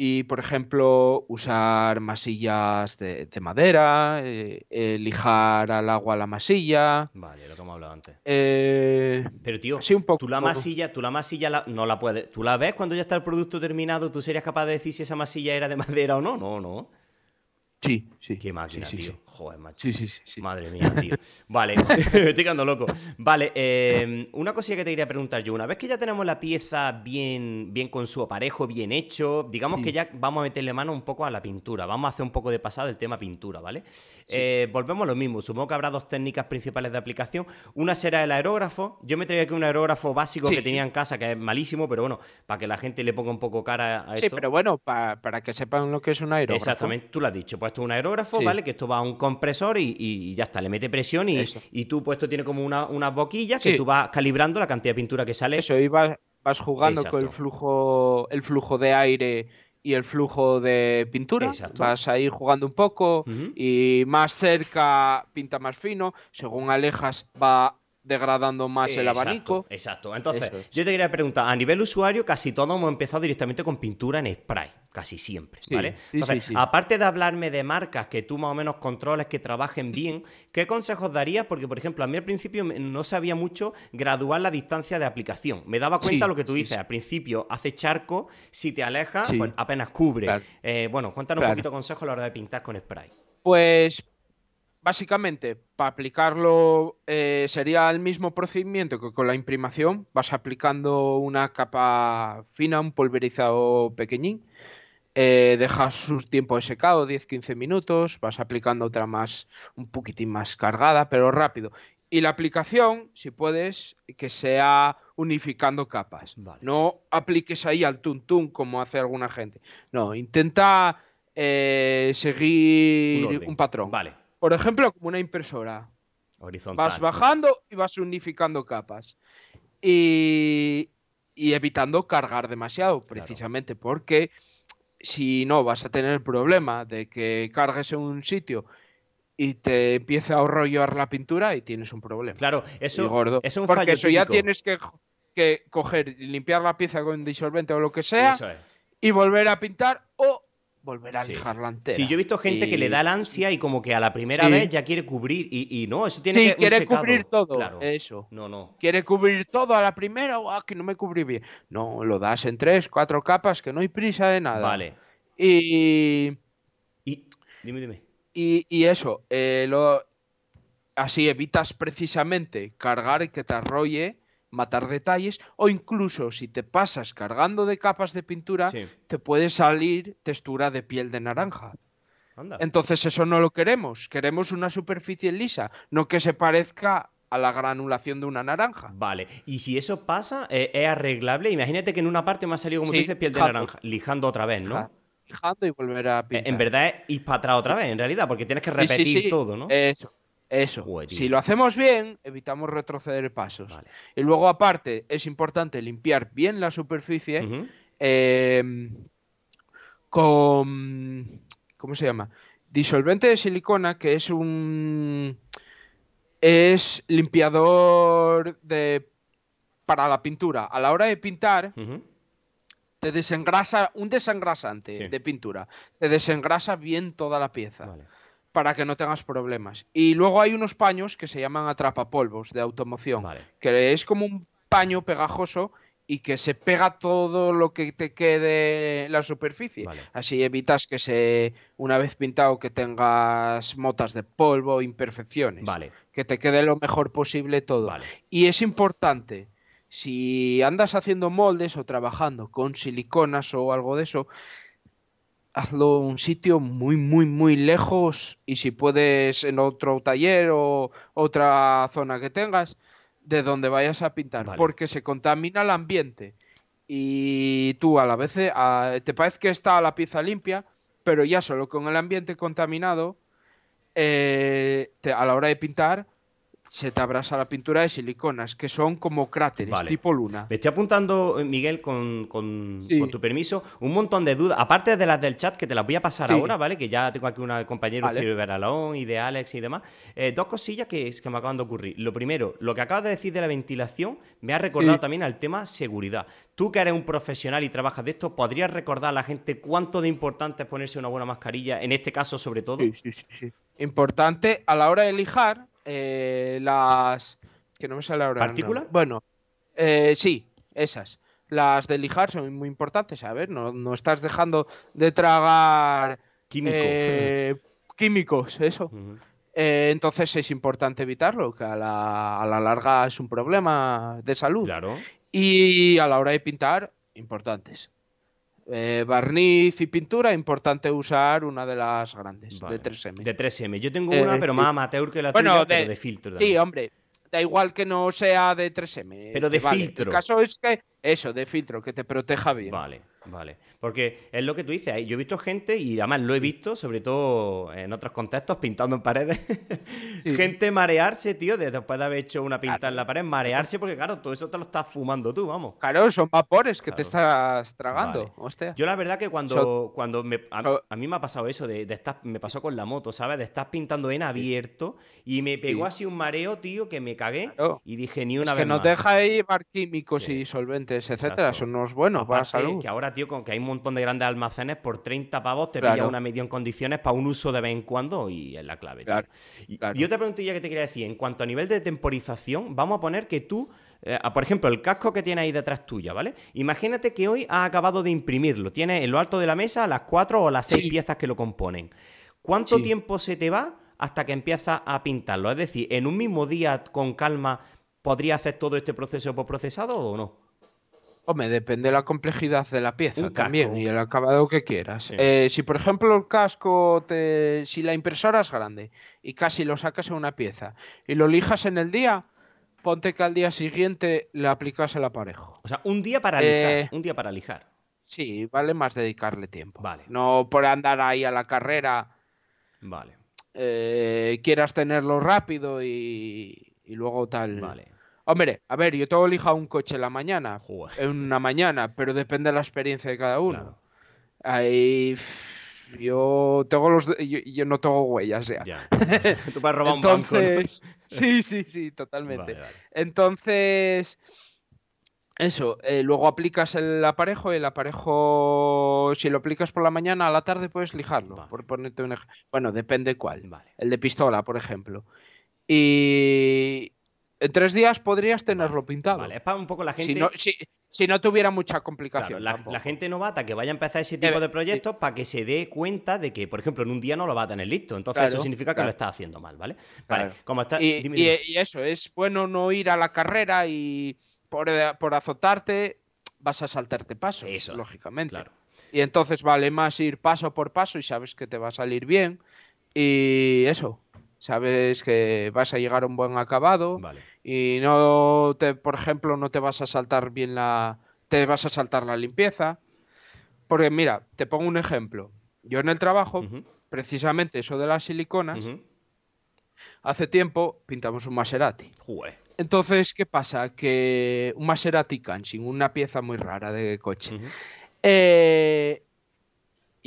y, por ejemplo, usar masillas de, madera, eh, eh, lijar al agua la masilla. Vale, lo que hemos hablado antes. Eh, Pero, tío, un poco, tú la masilla, tú la masilla no la puedes. ¿Tú la ves cuando ya está el producto terminado? ¿Tú serías capaz de decir si esa masilla era de madera o no? No, no. Sí, sí. Qué máquina, tío. Madre mía, tío. Vale, me estoy quedando loco. Vale, em, una cosilla que te quería preguntar yo. Una vez que ya tenemos la pieza bien, bien con su aparejo, bien hecho, digamos que ya vamos a meterle mano un poco a la pintura. Vamos a hacer un poco de pasado el tema pintura, ¿vale? Eh, volvemos a lo mismo. Supongo que habrá dos técnicas principales de aplicación. Una será el aerógrafo. Yo me traía aquí un aerógrafo básico que tenía en casa, que es malísimo, pero bueno, para que la gente le ponga un poco cara a esto. Sí, pero bueno, para que sepan lo que es un aerógrafo. Exactamente, tú lo has dicho. Pues esto es un aerógrafo, ¿vale? Que esto va a un compresor y, ya está, le mete presión y, tú puesto tiene como una, unas boquillas que tú vas calibrando la cantidad de pintura que sale. Eso, y vas, jugando con el flujo, el flujo de aire y el flujo de pintura. Vas a ir jugando un poco y más cerca pinta más fino, según alejas va degradando más el abanico. Exacto. Entonces, yo te quería preguntar, a nivel usuario, casi todos hemos empezado directamente con pintura en spray, casi siempre, ¿vale? Entonces, aparte de hablarme de marcas que tú más o menos controles que trabajen bien, ¿qué consejos darías? Porque, por ejemplo, a mí al principio no sabía mucho graduar la distancia de aplicación. Me daba cuenta lo que tú dices, al principio hace charco, si te alejas, pues apenas cubre. Eh, bueno, cuéntanos un poquito consejos a la hora de pintar con spray. Pues Básicamente, para aplicarlo eh, sería el mismo procedimiento que con la imprimación. Vas aplicando una capa fina, un pulverizado pequeñín. Eh, dejas su tiempo de secado, 10-15 minutos. Vas aplicando otra más, un poquitín más cargada, pero rápido. Y la aplicación, si puedes, que sea unificando capas. No apliques ahí al tuntún como hace alguna gente. No, intenta eh, seguir un, un, patrón. Vale. Por ejemplo, como una impresora. Horizontal. Vas pues. bajando y vas unificando capas. Y, evitando cargar demasiado, precisamente porque si no vas a tener el problema de que cargues en un sitio y te empieza a arrollar la pintura y tienes un problema. Claro, eso gordo. es un Porque eso ya tienes que, coger y limpiar la pieza con disolvente o lo que sea y volver a pintar o volver a dejarla si Sí, yo he visto gente que le da la ansia y como que a la primera vez ya quiere cubrir y, no, eso tiene sí, quiere cubrir todo, eso. No, no. Quiere cubrir todo a la primera, o que no me cubrí bien. No, lo das en tres, cuatro capas, que no hay prisa de nada. Vale. Y... y... Dime, dime. Y, eso, eh, lo... así evitas precisamente cargar y que te arrolle matar detalles o incluso si te pasas cargando de capas de pintura te puede salir textura de piel de naranja. Entonces eso no lo queremos, queremos una superficie lisa, no que se parezca a la granulación de una naranja. Vale, y si eso pasa, eh, es arreglable. Imagínate que en una parte me ha salido, como tú dices, piel de naranja, lijando otra vez, ¿no? Lijando y volver a e, pintar. En verdad es ir para atrás otra vez, en realidad, porque tienes que repetir todo, ¿no? Eso. Eso. si lo hacemos bien, evitamos retroceder pasos. Y luego, aparte, es importante limpiar bien la superficie em, con. ¿Cómo se llama? Disolvente de silicona, que es un. Es limpiador de. para la pintura. A la hora de pintar. te desengrasa, un desengrasante de pintura, te desengrasa bien toda la pieza para que no tengas problemas. Y luego hay unos paños que se llaman atrapapolvos de automoción, que es como un paño pegajoso y que se pega todo lo que te quede en la superficie. Así evitas que se, una vez pintado, que tengas motas de polvo, imperfecciones. Vale. Que te quede lo mejor posible todo. Y es importante, si andas haciendo moldes o trabajando con siliconas o algo de eso, hazlo un sitio muy, muy, muy lejos y si puedes en otro taller o otra zona que tengas, de donde vayas a pintar, porque se contamina el ambiente. Y tú a la vez eh, te parece que está la pieza limpia, pero ya solo con el ambiente contaminado, eh, a la hora de pintar, se te abrasa la pintura de siliconas, que son como cráteres, tipo luna. Me estoy apuntando, eh, Miguel, con, tu permiso, un montón de dudas, aparte de las del chat, que te las voy a pasar ahora, ¿vale? Que ya tengo aquí una compañera, vale. y de Alex y demás. Eh, dos cosillas que, que me acaban de ocurrir. Lo primero, lo que acabas de decir de la ventilación me ha recordado también al tema seguridad. Tú que eres un profesional y trabajas de esto, ¿podrías recordar a la gente cuánto de importante es ponerse una buena mascarilla, en este caso sobre todo? Sí, sí, sí. sí. Importante a la hora de lijar, eh, las... que no me sale ahora. Bueno, eh, sí, esas. Las de lijar son muy importantes, a ver, no, no estás dejando de tragar... Eh, químicos, eso. Eh, entonces es importante evitarlo, que a la, a la, larga es un problema de salud. Claro. Y a la hora de pintar, importantes. Eh, barniz y pintura, importante usar una de las grandes, de 3M. De 3M. Yo tengo eh, una, pero más amateur que la tuya, pero de filtro. Sí, hombre. Da igual que no sea de 3M. Pero eh, de filtro. El caso es que eso, de filtro, que te proteja bien. Vale, vale. Porque es lo que tú dices. Yo he visto gente, y además lo he visto, sobre todo en otros contextos, pintando en paredes. Gente marearse, tío, después de haber hecho una pinta en la pared, marearse, porque claro, todo eso te lo estás fumando tú, vamos. Claro, son vapores que te estás tragando. Yo la verdad que cuando, cuando a, mí me ha pasado eso, de, me pasó con la moto, ¿sabes? De estar pintando en abierto y me pegó así un mareo, tío, que me cagué y dije ni una es vez. Que nos deja ahí químicos y disolventes etcétera, son unos buenos para Que ahora, tío, con que hay un montón de grandes almacenes, por 30 pavos te una media en condiciones para un uso de vez en cuando y es la clave. Tío. Y, otra preguntilla que te quería decir, en cuanto a nivel de temporización, vamos a poner que tú, eh, por ejemplo, el casco que tiene ahí detrás tuya, ¿vale? Imagínate que hoy ha acabado de imprimirlo, tiene en lo alto de la mesa las cuatro o las seis piezas que lo componen. ¿Cuánto tiempo se te va hasta que empiezas a pintarlo? Es decir, en un mismo día con calma podría hacer todo este proceso por procesado o no? Hombre, depende de la complejidad de la pieza también y el acabado que quieras. Eh, si, por ejemplo, el casco, te... si la impresora es grande y casi lo sacas en una pieza y lo lijas en el día, ponte que al día siguiente le aplicas el aparejo. O sea, un día para lijar. Eh, un día para lijar. Sí, vale más dedicarle tiempo. Vale. No por andar ahí a la carrera. Vale. Eh, quieras tenerlo rápido y, y luego tal. Vale. Hombre, a ver, yo tengo elijo un coche en la mañana, en una mañana, pero depende de la experiencia de cada uno. Ahí, yo tengo los, yo, no tengo huellas, ya. ya. Tú vas robar un banco. sí, sí, sí, totalmente. Entonces, eso, eh, luego aplicas el aparejo, el aparejo, si lo aplicas por la mañana, a la tarde puedes lijarlo, por ponerte un Bueno, depende cuál. El de pistola, por ejemplo. Y, en tres días podrías tenerlo pintado. Vale, es para un poco la gente. Si no, tuviera mucha complicación. la, gente novata que vaya a empezar ese eh, tipo de eh, proyectos para que se dé cuenta de que, por ejemplo, en un día no lo va a tener listo. Entonces, eso significa que lo está haciendo mal, ¿vale? Vale, como está. Y, eso, es bueno no ir a la carrera y por, eh, azotarte vas a saltarte pasos, lógicamente. Claro. Y entonces vale más ir paso por paso y sabes que te va a salir bien. Y eso, sabes que vas a llegar a un buen acabado y no te, por ejemplo, no te vas a saltar bien la te vas a saltar la limpieza. Porque mira, te pongo un ejemplo. Yo en el trabajo, precisamente eso de las siliconas, hace tiempo pintamos un Maserati. Entonces, ¿qué pasa? Que un Maserati Cansing, una pieza muy rara de coche. eh,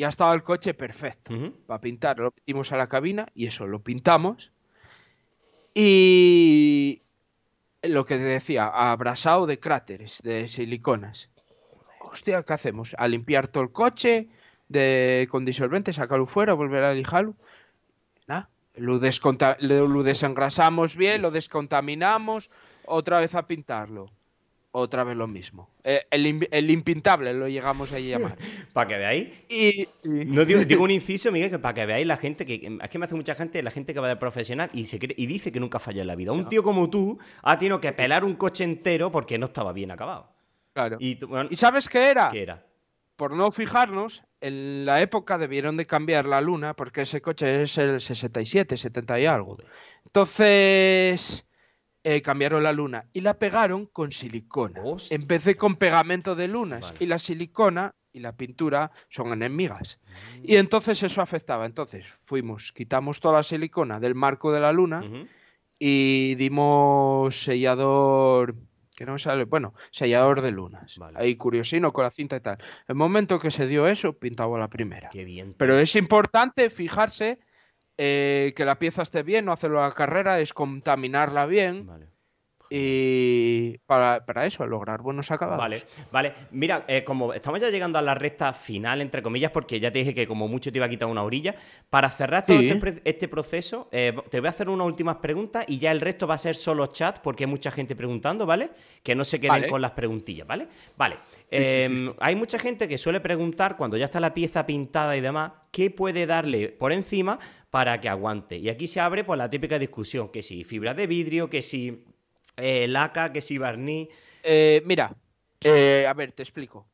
...ya estaba el coche perfecto para pintar. Lo metimos a la cabina y eso, lo pintamos. Y lo que decía, abrasado de cráteres, de siliconas. Hostia, ¿qué hacemos? A limpiar todo el coche de, con disolvente, sacarlo fuera, volver a lijarlo. Nada. Lo, lo desengrasamos bien, lo descontaminamos, otra vez a pintarlo otra vez lo mismo. Eh, el, impintable lo llegamos a llamar. para que veáis. Y, no digo, un inciso, Miguel, que para que veáis la gente que. Es que me hace mucha gente, la gente que va de profesional y, dice que nunca falló en la vida. Un tío como tú ha tenido que pelar un coche entero porque no estaba bien acabado. Claro. ¿Y, sabes qué era? ¿Qué era? Por no fijarnos, en la época debieron de cambiar la luna porque ese coche es el 67, 70 y algo. Entonces eh, cambiaron la luna y la pegaron con silicona. empecé con pegamento de lunas. Y la silicona y la pintura son enemigas. Mm. Y entonces eso afectaba. Entonces fuimos, quitamos toda la silicona del marco de la luna y dimos sellador. Que no sale, bueno, sellador de lunas. Ahí curiosino con la cinta y tal. El momento que se dio eso, pintaba la primera. Pero es importante fijarse eh, que la pieza esté bien, no hacerlo a la carrera, es contaminarla bien y para, eso, lograr buenos acabados. Vale, vale. Mira, eh, como estamos ya llegando a la recta final, entre comillas, porque ya te dije que como mucho te iba a quitar una orilla, para cerrar todo este, este proceso, eh, te voy a hacer unas últimas preguntas y ya el resto va a ser solo chat, porque hay mucha gente preguntando, ¿vale? Que no se queden con las preguntillas, ¿vale? Vale. Em, hay mucha gente que suele preguntar, cuando ya está la pieza pintada y demás, ¿qué puede darle por encima para que aguante? Y aquí se abre pues, la típica discusión, que si fibra de vidrio, que si eh, Laca, que si barniz eh, mira, eh, a ver, te explico.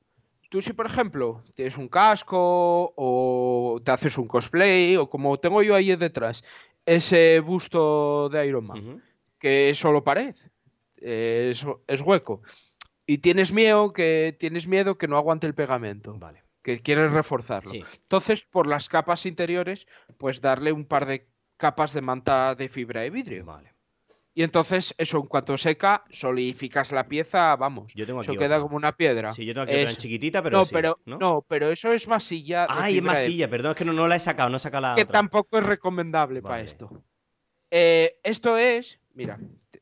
Tú si, por ejemplo, tienes un casco o te haces un cosplay o como tengo yo ahí detrás, ese busto de Iron Man, que es solo pared, es, hueco, y tienes miedo, que, tienes miedo que no aguante el pegamento. Vale. Que quieres reforzarlo. Entonces, por las capas interiores, pues darle un par de capas de manta de fibra de vidrio. Vale. Y entonces, eso, en cuanto seca, solidificas la pieza, vamos. Yo tengo aquí eso queda como una piedra. Sí, yo tengo aquí es... chiquitita, pero. No, pero ¿no? pero eso es masilla. Ah, es masilla, perdón, es que no, la he sacado, no he sacado la. Que tampoco es recomendable para esto. Eh, esto es. Mira,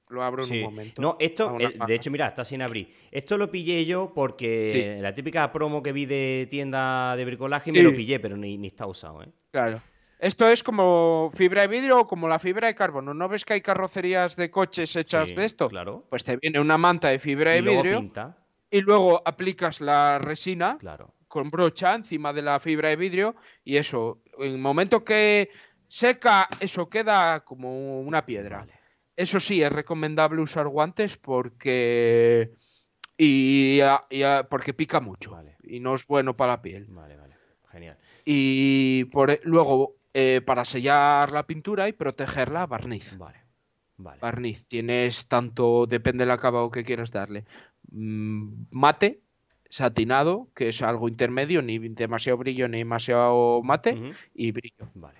lo abro en un momento. No, esto, eh, de hecho, mira, está sin abrir. Esto lo pillé yo porque la típica promo que vi de tienda de bricolaje me lo pillé, pero ni, ni está usado, ¿eh? Claro. Esto es como fibra de vidrio o como la fibra de carbono. ¿No ves que hay carrocerías de coches hechas de esto? Claro. Pues te viene una manta de fibra de vidrio y luego aplicas la resina con brocha encima de la fibra de vidrio y eso, en el momento que seca, eso queda como una piedra. Eso sí, es recomendable usar guantes porque y, porque pica mucho y no es bueno para la piel. Vale, vale, genial. Y por, e, luego eh, para sellar la pintura y protegerla barniz. Vale. Vale. Barniz, tienes tanto, depende del acabado que quieras darle. Mm, mate, satinado, que es algo intermedio, ni demasiado brillo ni demasiado mate, y brillo. Vale.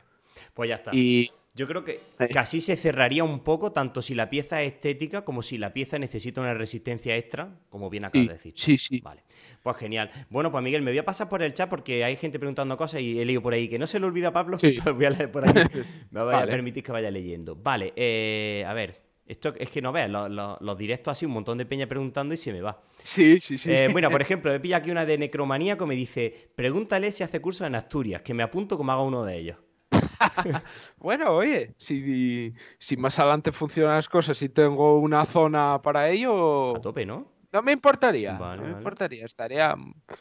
Pues ya está. Y yo creo que, casi se cerraría un poco, tanto si la pieza es estética como si la pieza necesita una resistencia extra, como bien acabas de decir. Sí, sí. Vale. Pues genial. Bueno, pues Miguel, me voy a pasar por el chat porque hay gente preguntando cosas y he leído por ahí que no se le olvida a Pablo. Pues voy a leer por ahí. Me va a permitir que vaya leyendo. Vale, eh, a ver. Esto es que no veas, los, directos así, un montón de peña preguntando y se me va. Sí, sí, sí. Eh, bueno, por ejemplo, he pillado aquí una de necromaníaco, me dice, pregúntale si hace cursos en Asturias, que me apunto como haga uno de ellos. bueno, oye, si, más adelante funcionan las cosas y tengo una zona para ello. A tope, ¿no? No me importaría. no me importaría. Estaría,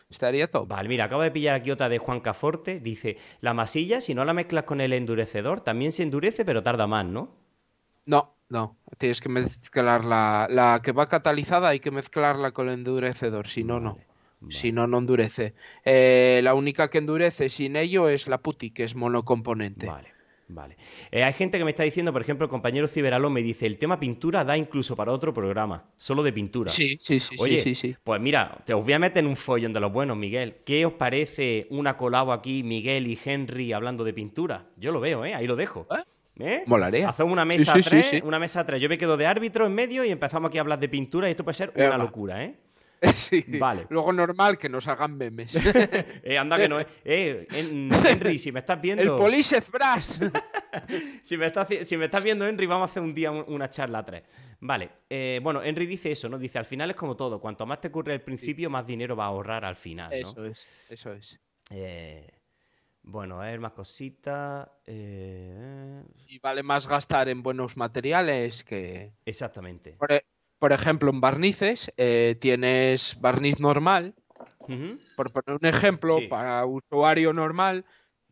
estaría top. Vale, mira, acabo de pillar aquí otra de Juan Caforte. Dice: La masilla, si no la mezclas con el endurecedor, también se endurece, pero tarda más, ¿no? No, no. Tienes que mezclarla. La que va catalizada hay que mezclarla con el endurecedor, si no, no. Si no, no endurece. Eh, la única que endurece sin ello es la puti, que es monocomponente. Vale. Vale. Eh, hay gente que me está diciendo, por ejemplo, el compañero Ciberalo me dice, el tema pintura da incluso para otro programa, solo de pintura. Sí, sí, sí. Oye, pues mira, te os voy a meter en un follón de los buenos, Miguel. ¿Qué os parece una colabo aquí, Miguel y Henry, hablando de pintura? Yo lo veo, ¿eh? Ahí lo dejo. ¿Eh? ¿Eh? Hacemos una mesa a tres, una mesa a tres. Yo me quedo de árbitro en medio y empezamos aquí a hablar de pintura y esto puede ser una locura, ¿eh? Sí. Vale. Luego normal que nos hagan memes. Eh, anda que no eh. Eh, Henry, si me estás viendo. El Police Brass. si, me estás, si me estás viendo, Henry, vamos a hacer un día una charla tres. Vale. bueno, Henry dice eso, ¿no? Dice, al final es como todo. Cuanto más te ocurre al principio, más dinero va a ahorrar al final. ¿no? Eso es, eso es. Bueno, a ver, más cositas. Y vale más gastar en buenos materiales que. Exactamente. E, por ejemplo, en barnices eh, tienes barniz normal, por poner un ejemplo, para usuario normal,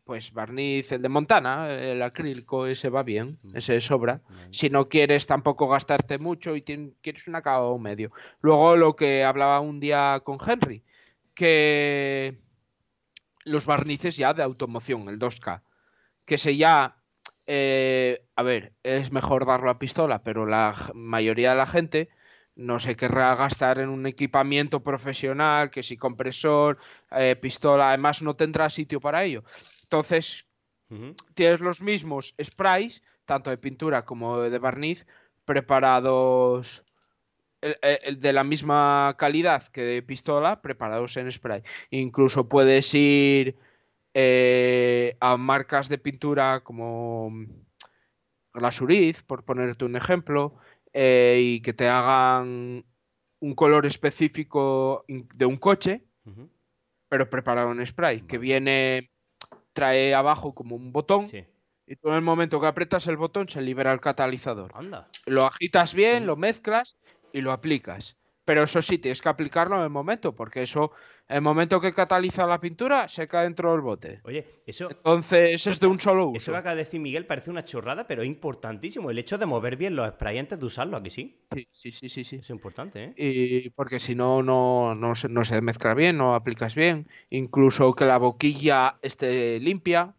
pues barniz, el de Montana, el acrílico, ese va bien, mm. ese sobra. Si no quieres tampoco gastarte mucho y quieres un acabado medio. Luego lo que hablaba un día con Henry, que los barnices ya de automoción, el 2K, que se ya eh, a ver, es mejor darlo a pistola, pero la mayoría de la gente no se querrá gastar en un equipamiento profesional, que si compresor, eh, pistola, además no tendrá sitio para ello. Entonces, tienes los mismos sprays, tanto de pintura como de barniz, preparados de la misma calidad que de pistola, preparados en spray. Incluso puedes ir eh, a marcas de pintura como Glasuriz, por ponerte un ejemplo, eh, y que te hagan un color específico de un coche, pero preparado en spray, que viene, trae abajo como un botón. Y todo en el momento que aprietas el botón se libera el catalizador. Lo agitas bien, mm. lo mezclas y lo aplicas. Pero eso sí, tienes que aplicarlo en el momento, porque eso, el momento que cataliza la pintura, se cae dentro del bote. Oye, eso. Entonces es de un solo uso. Eso que acaba de decir Miguel parece una chorrada, pero es importantísimo. El hecho de mover bien los sprays antes de usarlo, aquí sí. Sí, sí, sí, sí. Es importante, ¿eh? Y porque si no, no, no se mezcla bien, no aplicas bien. Incluso que la boquilla esté limpia.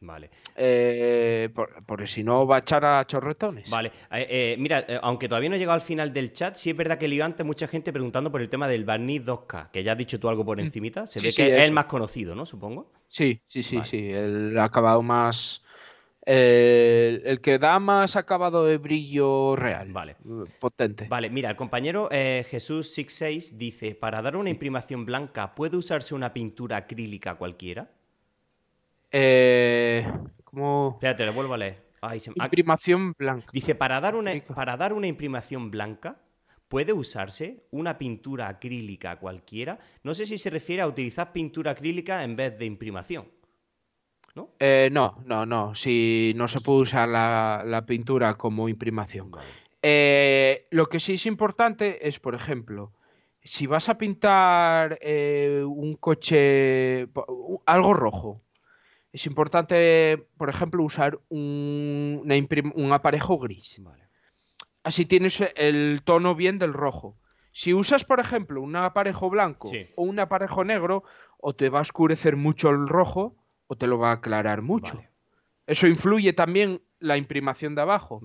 Vale. Eh, por, porque si no va a echar a chorretones. Vale. Eh, eh, mira, aunque todavía no he llegado al final del chat, sí es verdad que lío antes mucha gente preguntando por el tema del barniz 2K, que ya has dicho tú algo por mm. encimita. Se ve que es el más conocido, ¿no? Supongo. Sí, sí, sí, sí. El acabado más... El, que da más acabado de brillo real. Vale. Potente. Vale, mira, el compañero Jesús 66 dice, para dar una imprimación blanca, ¿puede usarse una pintura acrílica cualquiera? Eh, ¿Cómo? Espérate, lo vuelvo a leer. Imprimación blanca. Dice, para dar, una, para dar una imprimación blanca, ¿puede usarse una pintura acrílica cualquiera? No sé si se refiere a utilizar pintura acrílica en vez de imprimación. ¿No? Eh, no, no, no. Si no se puede usar la, pintura como imprimación. Eh, lo que sí es importante es, por ejemplo, si vas a pintar eh, un coche, algo rojo, es importante, por ejemplo, usar un, aparejo gris. Así tienes el tono bien del rojo. Si usas, por ejemplo, un aparejo blanco o un aparejo negro, o te va a oscurecer mucho el rojo o te lo va a aclarar mucho. Eso influye también la imprimación de abajo,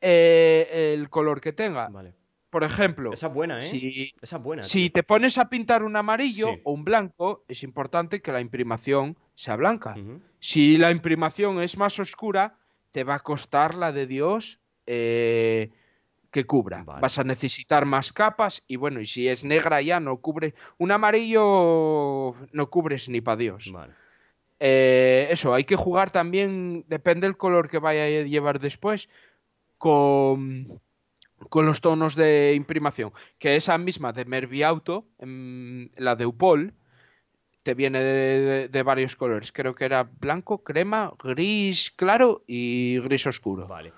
eh, el color que tenga. Vale por ejemplo. Esa buena, ¿eh? Si, buena. Si te pones a pintar un amarillo o un blanco, es importante que la imprimación sea blanca. Si la imprimación es más oscura, te va a costar la de Dios eh, que cubra. Vas a necesitar más capas y bueno, y si es negra ya no cubre. Un amarillo no cubres ni para Dios. Eh, eso, hay que jugar también, depende del color que vaya a llevar después, con con los tonos de imprimación. Que esa misma de Mervi Auto, em, la de Upol, te viene de, varios colores. Creo que era blanco, crema, gris claro y gris oscuro. Vale.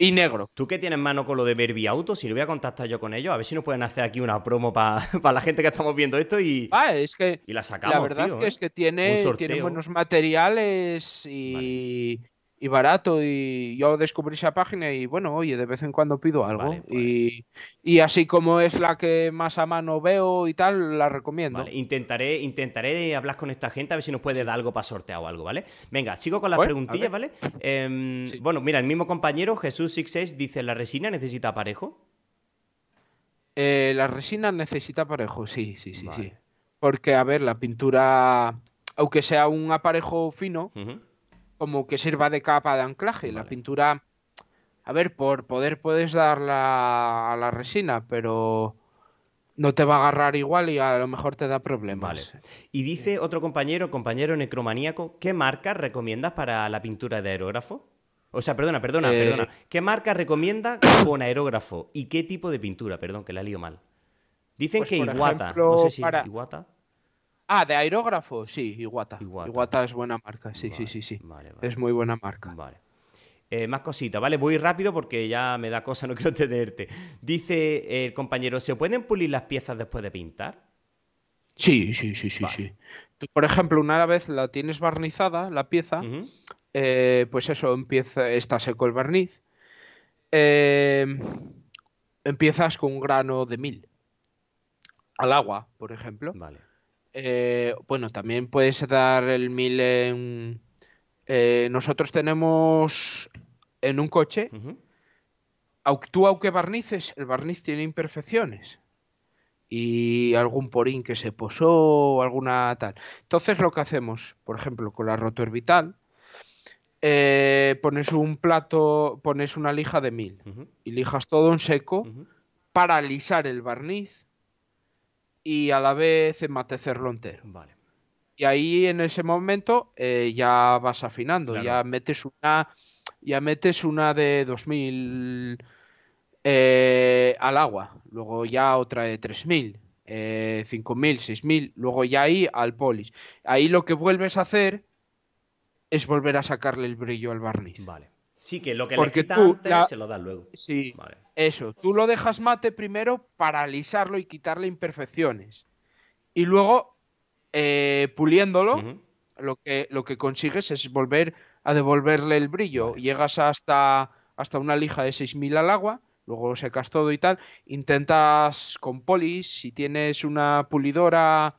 y negro. Tú que tienes mano con lo de Mervi Auto, si lo voy a contactar yo con ellos, a ver si nos pueden hacer aquí una promo para la gente que estamos viendo esto y, ah, es que la sacamos. La verdad es que, ¿eh? es que tiene, tiene buenos materiales y y barato y yo descubrí esa página y bueno, oye, de vez en cuando pido algo pues. y, así como es la que más a mano veo y tal, la recomiendo. Vale, intentaré, intentaré hablar con esta gente a ver si nos puede dar algo para sortear o algo, ¿vale? Venga, sigo con las preguntillas, ¿vale? Em, bueno, mira, el mismo compañero Jesús 66 dice, ¿la resina necesita aparejo? Eh, la resina necesita aparejo, sí, sí, sí, sí. Porque, a ver, la pintura, aunque sea un aparejo fino como que sirva de capa de anclaje. La pintura, a ver, por poder puedes darla a la resina, pero no te va a agarrar igual y a lo mejor te da problemas. Vale. Y dice otro compañero, compañero necromaníaco, ¿qué marca recomiendas para la pintura de aerógrafo? O sea, perdona, perdona, eh. perdona. ¿Qué marca recomienda con aerógrafo? ¿Y qué tipo de pintura? Perdón, que la lío mal. Dicen pues, que Iguata, no sé si Iguata... Ah, de aerógrafo, sí, Iguata. Iguata, es buena marca, sí, sí, sí, sí. Es muy buena marca. Vale. Eh, más cositas, ¿vale? Voy rápido porque ya me da cosa, no quiero tenerte. Dice el compañero, ¿se pueden pulir las piezas después de pintar? Sí, sí, sí, sí, sí. por ejemplo, una vez la tienes barnizada, la pieza, eh, pues eso, empieza, está seco el barniz. Eh, empiezas con un grano de mil al agua, por ejemplo. Vale. Eh, bueno, también puedes dar el mil eh, nosotros tenemos en un coche, tú aunque barnices, el barniz tiene imperfecciones y algún porín que se posó o alguna tal. Entonces lo que hacemos, por ejemplo, con la rotor eh, pones un plato, pones una lija de mil y lijas todo en seco para alisar el barniz y a la vez enmatecerlo entero. Vale. Y ahí en ese momento eh, ya vas afinando, ya metes una ya metes una de 2000 eh, al agua, luego ya otra de 3000, mil 5000, eh, 6000, luego ya ahí al polis. Ahí lo que vuelves a hacer es volver a sacarle el brillo al barniz. Vale. Sí, que lo que le quita se lo da luego. Sí, eso. Tú lo dejas mate primero para alisarlo y quitarle imperfecciones. Y luego, eh, puliéndolo, lo, que, lo que consigues es volver a devolverle el brillo. Llegas hasta, hasta una lija de 6000 al agua, luego lo secas todo y tal. Intentas con polis, si tienes una pulidora,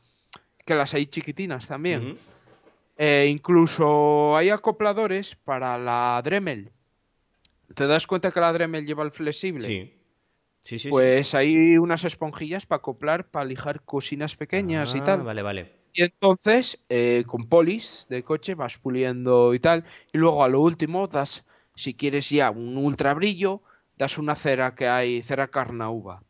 que las hay chiquitinas también. Eh, incluso hay acopladores para la Dremel. ¿Te das cuenta que la Dremel lleva el flexible? Sí. Sí, sí, pues hay unas esponjillas para acoplar, para lijar cocinas pequeñas y ah, tal. Vale, vale. Y entonces, eh, con polis de coche vas puliendo y tal. Y luego a lo último das, si quieres ya un ultra brillo, das una cera que hay, cera carnauba.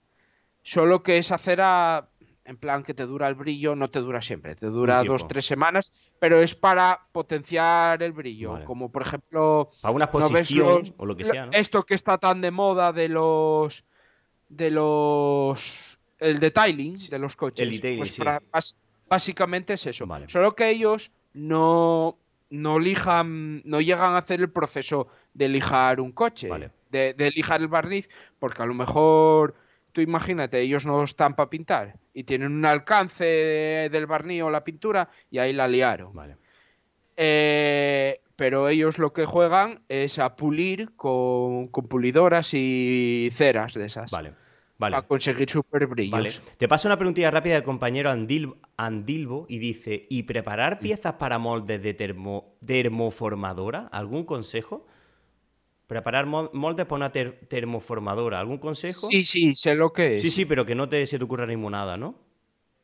Solo que esa cera en plan que te dura el brillo, no te dura siempre, te dura dos, tres semanas, pero es para potenciar el brillo, como por ejemplo... una o lo que sea, Esto que está tan de moda de los... de los... el detailing de los coches. El pues básicamente es eso. Solo que ellos no... No, lijan, no llegan a hacer el proceso de lijar un coche, de, de lijar el barniz, porque a lo mejor tú imagínate, ellos no están para pintar y tienen un alcance del barniz o la pintura y ahí la liaron. Vale. Eh, pero ellos lo que juegan es a pulir con, pulidoras y ceras de esas. Vale. Vale. A conseguir super brillos. Te paso una preguntilla rápida del compañero Andilbo y dice: ¿Y preparar piezas para moldes de termo, termoformadora? ¿Algún consejo? preparar moldes para una termoformadora. ¿Algún consejo? Sí, sí, sé lo que es. Sí, sí, pero que no te, se te ocurra ninguna nada, ¿no?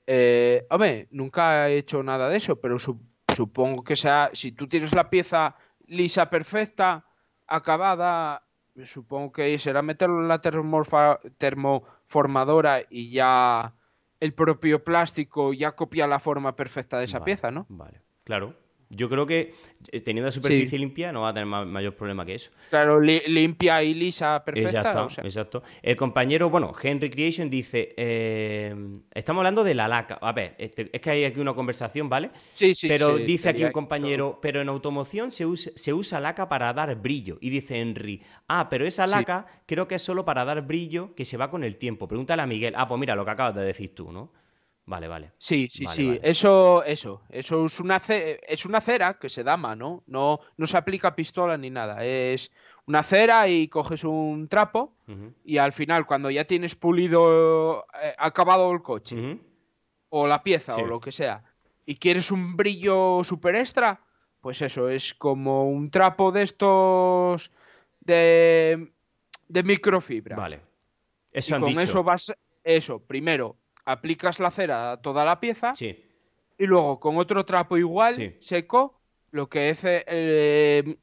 Eh, hombre, nunca he hecho nada de eso, pero supongo que sea, si tú tienes la pieza lisa, perfecta, acabada, supongo que será meterlo en la termoformadora y ya el propio plástico ya copia la forma perfecta de esa pieza, ¿no? Vale, claro. Yo creo que eh, teniendo la superficie limpia no va a tener mayor problema que eso. Claro, limpia y lisa, perfecta. Exacto, o exacto. El compañero, bueno, Henry Creation dice, eh, estamos hablando de la laca. A ver, este, es que hay aquí una conversación, ¿vale? Sí, sí, Pero dice aquí un compañero, pero en automoción se usa, laca para dar brillo. Y dice Henry, ah, pero esa laca creo que es solo para dar brillo que se va con el tiempo. Pregúntale a Miguel. Ah, pues mira lo que acabas de decir tú, ¿no? Vale, vale. Sí, sí, sí. Eso, eso. Eso es una, es una cera que se da mano No, no se aplica pistola ni nada. Es una cera y coges un trapo y al final, cuando ya tienes pulido, eh, acabado el coche o la pieza o lo que sea, y quieres un brillo super extra, pues eso, es como un trapo de estos de, microfibra. Vale. Eso y con eso vas. Eso, primero, aplicas la cera a toda la pieza y luego con otro trapo igual, seco, lo que hace eh,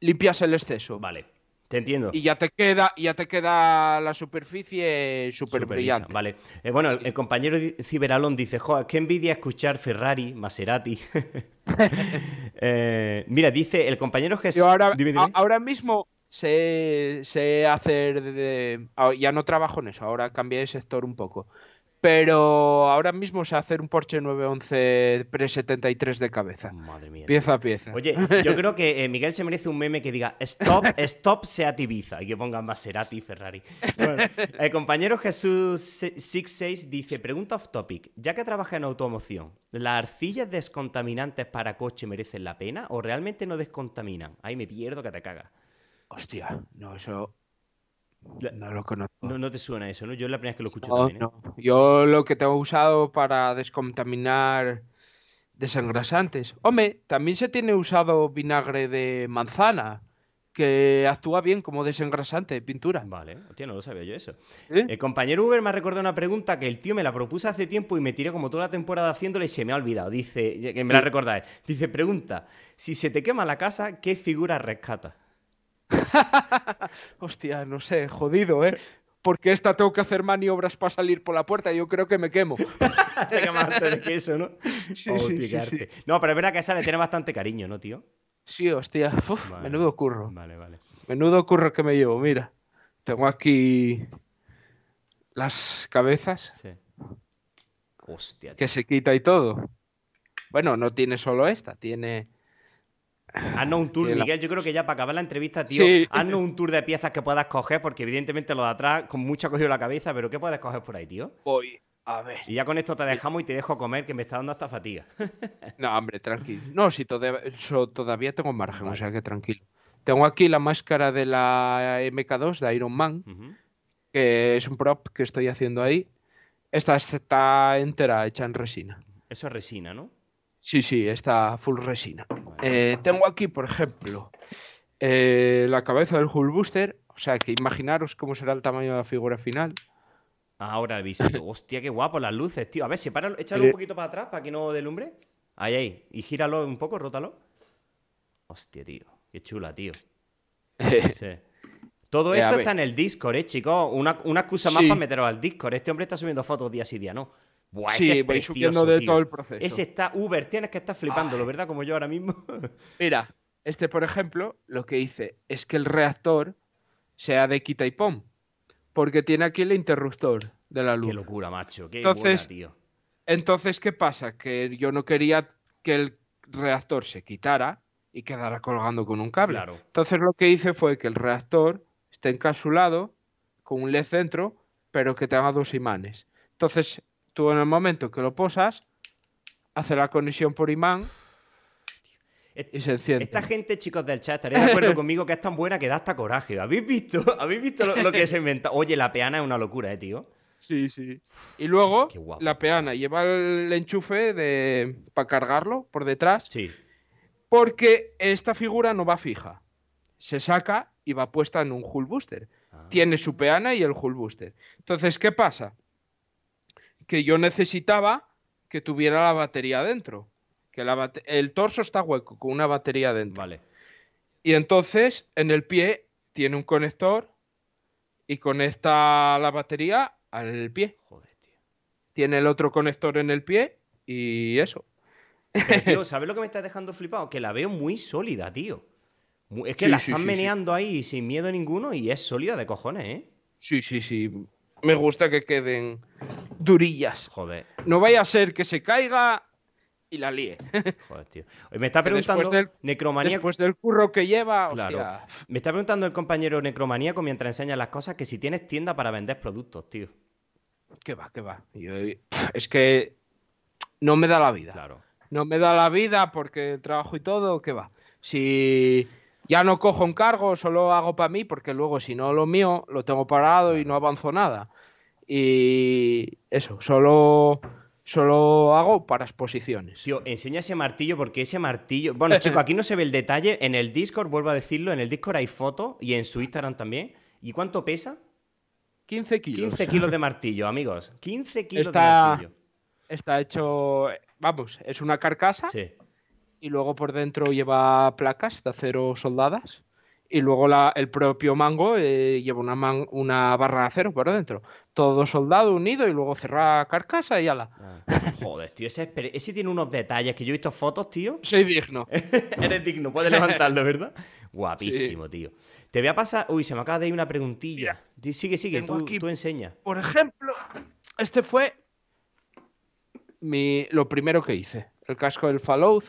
limpias el exceso. Vale. Te entiendo. Y ya te queda, ya te queda la superficie súper brillante. Vale. Eh, bueno, el, compañero Ciberalón dice, joa, qué envidia escuchar Ferrari, Maserati. Eh, mira, dice el compañero Jesús... Ahora, ahora mismo sé, hacer... ya no trabajo en eso, ahora cambié de sector un poco pero ahora mismo se hacer un Porsche 911 pre-73 de cabeza. Madre mía. Pieza a pieza. Oye, yo creo que eh, Miguel se merece un meme que diga Stop, stop se ativiza. y que pongan Maserati y Ferrari. el compañero Jesús 66 dice, pregunta off topic, ya que trabaja en automoción, ¿las arcillas descontaminantes para coche merecen la pena o realmente no descontaminan? Ahí me pierdo que te caga. Hostia, no, eso no lo conozco. No, te suena eso, ¿no? Yo es la primera vez que lo escucho. ¿eh? Yo lo que tengo usado para descontaminar desengrasantes. Hombre, también se tiene usado vinagre de manzana, que actúa bien como desengrasante de pintura. Vale, tío, no lo sabía yo eso. El ¿Eh? Eh, compañero Uber me ha recordado una pregunta que el tío me la propuso hace tiempo y me tiré como toda la temporada haciéndola y se me ha olvidado. Dice, que me la recordáis. Dice, pregunta, si se te quema la casa, ¿qué figura rescata? Hostia, no sé, jodido, ¿eh? Porque esta tengo que hacer maniobras para salir por la puerta. y Yo creo que me quemo. ¿no? No, pero es verdad que esa le tiene bastante cariño, ¿no, tío? Sí, hostia. menudo curro. Vale, vale. Menudo curro que me llevo, mira. Tengo aquí las cabezas. Sí. Hostia. Que se quita y todo. Bueno, no tiene solo esta, tiene Haznos un tour, Miguel. Yo creo que ya para acabar la entrevista, tío, haznos un tour de piezas que puedas coger, porque evidentemente lo de atrás con mucho ha cogido la cabeza, pero ¿qué puedes coger por ahí, tío? Voy, a ver. Y ya con esto te dejamos y te dejo comer, que me está dando hasta fatiga. no, hombre, tranquilo. No, si todavía, todavía tengo margen, o sea que tranquilo. Tengo aquí la máscara de la MK2 de Iron Man, que es un prop que estoy haciendo ahí. Esta está entera hecha en resina. Eso es resina, ¿no? Sí, sí, está full resina. Eh, tengo aquí, por ejemplo, eh, la cabeza del Booster. O sea, que imaginaros cómo será el tamaño de la figura final. Ahora el visor. Hostia, qué guapo las luces, tío. A ver, sepáralo, échalo un poquito para atrás para que no delumbre. Ahí, ahí. Y gíralo un poco, rótalo. Hostia, tío. Qué chula, tío. Todo eh, esto está en el Discord, ¿eh, chicos? Una, excusa más para meteros al Discord. Este hombre está subiendo fotos día sí día, ¿no? Buah, sí, ese es de todo el proceso. Ese está, Uber, tienes que estar flipándolo, ¿verdad? Como yo ahora mismo. Mira, este, por ejemplo, lo que hice es que el reactor sea de quita y pon, porque tiene aquí el interruptor de la luz. Qué locura, macho. Qué entonces, tío. Entonces, ¿qué pasa? Que yo no quería que el reactor se quitara y quedara colgando con un cable. Entonces, lo que hice fue que el reactor esté encapsulado con un LED dentro, pero que tenga dos imanes. Entonces, tú en el momento que lo posas, hace la conexión por imán eh, y se enciende. Esta gente, chicos del chat, estaréis de acuerdo conmigo que es tan buena que da hasta coraje. ¿Habéis visto? ¿Habéis visto lo, que se inventa? Oye, la peana es una locura, eh, tío. Sí, sí. Y luego, la peana lleva el enchufe de... para cargarlo por detrás. Sí. Porque esta figura no va fija. Se saca y va puesta en un Hull Booster. Ah. Tiene su peana y el Hull Booster. Entonces, ¿qué pasa? que yo necesitaba que tuviera la batería dentro. Que el torso está hueco, con una batería dentro. Vale. Y entonces en el pie tiene un conector y conecta la batería al pie. Joder, tío. Tiene el otro conector en el pie y eso. ¿sabes lo que me está dejando flipado? Que la veo muy sólida, tío. Es que la están meneando ahí sin miedo ninguno y es sólida de cojones, ¿eh? Sí, sí, sí. Me gusta que queden durillas. Joder. No vaya a ser que se caiga y la líe. Joder, tío. Me está preguntando después del, curro que lleva, Me está preguntando el compañero Necromaníaco mientras enseña las cosas que si tienes tienda para vender productos, tío. Que va, que va. es que no me da la vida. No me da la vida porque el trabajo y todo, que va. Si ya no cojo un cargo, solo hago para mí, porque luego si no lo mío, lo tengo parado y no avanzo nada. Y eso, solo, solo hago para exposiciones. Tío, enseña ese martillo porque ese martillo... Bueno, chicos, aquí no se ve el detalle. En el Discord, vuelvo a decirlo, en el Discord hay foto y en su Instagram también. ¿Y cuánto pesa? 15 kilos. 15 kilos de martillo, amigos. 15 kilos de martillo. Está hecho, vamos, es una carcasa. Sí. Y luego por dentro lleva placas de acero soldadas y luego el propio mango eh, lleva una, una barra de acero por dentro. Todo soldado unido y luego cerrar carcasa y ala. la ah, joder, tío, ese, tiene unos detalles que yo he visto fotos, tío. Soy digno. Eres digno, puedes levantarlo, ¿verdad? Guapísimo, tío. Te voy a pasar. Uy, se me acaba de ir una preguntilla. sigue, sigue, tú, tú enseña. Por ejemplo, este fue lo primero que hice. El casco del Fallout,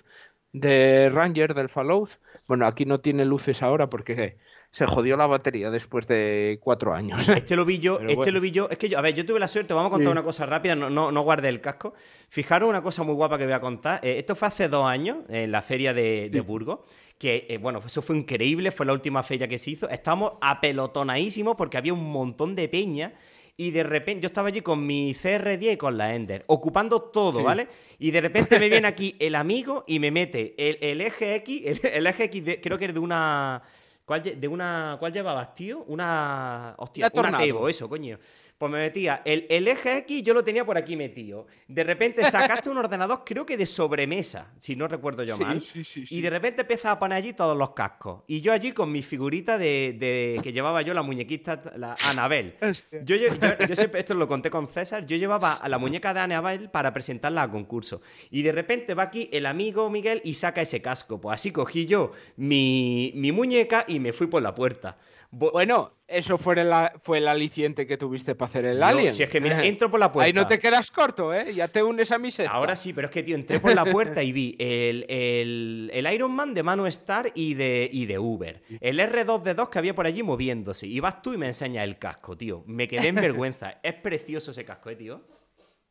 de Ranger del Fallout bueno, aquí no tiene luces ahora porque se jodió la batería después de cuatro años. Este lo vi yo, este lo vi Es que yo, a ver, yo tuve la suerte, vamos a contar una cosa rápida, no, no, guardé el casco. Fijaros una cosa muy guapa que voy a contar. Eh, esto fue hace dos años, en la feria de, Burgos que eh, bueno, eso fue increíble, fue la última feria que se hizo. Estábamos apelotonadísimos porque había un montón de peña y de repente yo estaba allí con mi CR10 y con la Ender, ocupando todo, ¿vale? Y de repente me viene aquí el amigo y me mete el, eje X, el, eje X creo que es de una ¿Cuál, de una, llevabas, tío? Una. Hostia, una Tebo, eso, coño. Pues me metía. El, el, eje X yo lo tenía por aquí metido. De repente sacaste un ordenador, creo que de sobremesa, si no recuerdo yo mal. Sí, sí, y de repente empezaba a poner allí todos los cascos. Y yo allí con mi figurita de, que llevaba yo, la muñequita, la Anabel. Yo, esto lo conté con César, yo llevaba a la muñeca de Anabel para presentarla a concurso. Y de repente va aquí el amigo Miguel y saca ese casco. Pues así cogí yo mi, mi muñeca y me fui por la puerta. bueno, eso fue el, fue aliciente que tuviste para hacer el Alien. Si es que mira, eh, entro por la puerta. Ahí no te quedas corto, ¿eh? Ya te unes a mi set. Ahora sí, pero es que, tío, entré por la puerta y vi el, Iron Man de Manu Star y de, y de Uber. El R2D2 que había por allí moviéndose. Y vas tú y me enseñas el casco, tío. Me quedé en vergüenza. es precioso ese casco, eh, tío?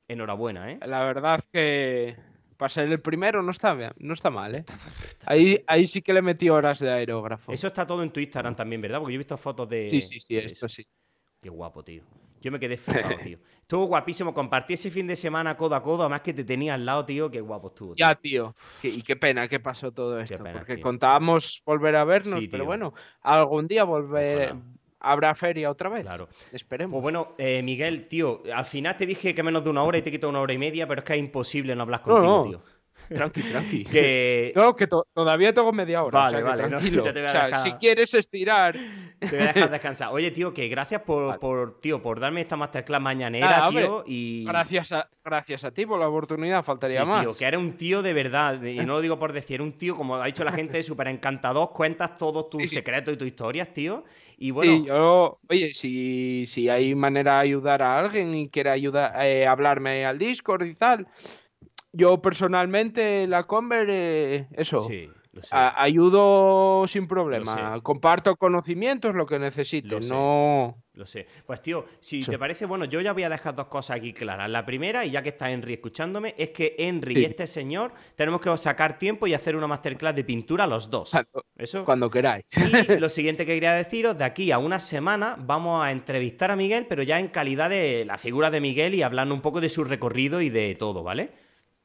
Enhorabuena, ¿eh? La verdad que pasar el primero no está, no está mal, ¿eh? ahí, ahí sí que le metí horas de aerógrafo. Eso está todo en tu Instagram también, ¿verdad? Porque yo he visto fotos de. Sí, sí, sí, esto sí. Qué guapo, tío. Yo me quedé flipado, tío. Estuvo guapísimo. Compartí ese fin de semana codo a codo, además que te tenía al lado, tío. Qué guapo estuvo. Ya, tío. y qué pena que pasó todo esto. Pena, porque contábamos volver a vernos, pero bueno, algún día volver, habrá feria otra vez. Claro. Esperemos. Pues bueno, eh, Miguel, tío, al final te dije que menos de una hora y te quito una hora y media, pero es que es imposible no hablar contigo, tío. Tranqui, tranqui. que... No, que todavía tengo media hora. Vale, vale, tranquilo. o sea, si quieres estirar. Te voy a dejar descansar. Oye, tío, que gracias por, tío, por darme esta masterclass mañanera, tío. y... gracias, a, gracias a ti por la oportunidad, faltaría sí, más. Tío, que eres un tío de verdad, y no lo digo por decir, un tío, como ha dicho la gente, súper encantador, cuentas todos tus secretos y tus historias, tío. Y bueno. oye, si, si, hay manera de ayudar a alguien y quiere ayudar, eh, hablarme al Discord y tal. Yo personalmente, la Conver, eh, eso. Sí ayudo sin problema. Comparto conocimientos, lo que necesito no. Lo sé. Pues tío, si te parece, bueno, yo ya voy a dejar dos cosas aquí claras. La primera, y ya que está Henry escuchándome, es que Henry y este señor tenemos que sacar tiempo y hacer una masterclass de pintura los dos. Eso. Cuando queráis. Y lo siguiente que quería deciros, de aquí a una semana vamos a entrevistar a Miguel, pero ya en calidad de la figura de Miguel y hablando un poco de su recorrido y de todo, ¿vale?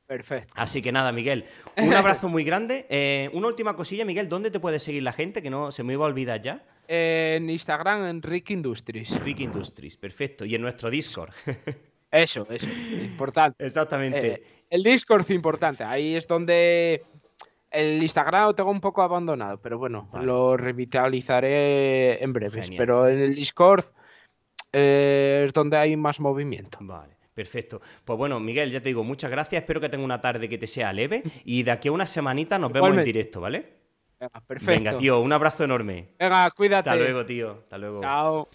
Perfecto. Así que nada, Miguel, un abrazo muy grande. Eh, una última cosilla, Miguel, ¿dónde te puede seguir la gente? Que no se me iba a olvidar ya. en Instagram, en Rick Industries. Rick Industries, perfecto. Y en nuestro Discord. Eso, eso, importante. Exactamente. Eh, el Discord es importante, ahí es donde el Instagram lo tengo un poco abandonado, pero bueno, lo revitalizaré en breves. Pero en el Discord eh, es donde hay más movimiento. Vale. Perfecto. Pues bueno, Miguel, ya te digo, muchas gracias. Espero que tenga una tarde que te sea leve. Y de aquí a una semanita nos vemos en directo, ¿vale? Venga, perfecto. Venga, tío, un abrazo enorme. Venga, cuídate. Hasta luego, tío. Hasta luego. Chao.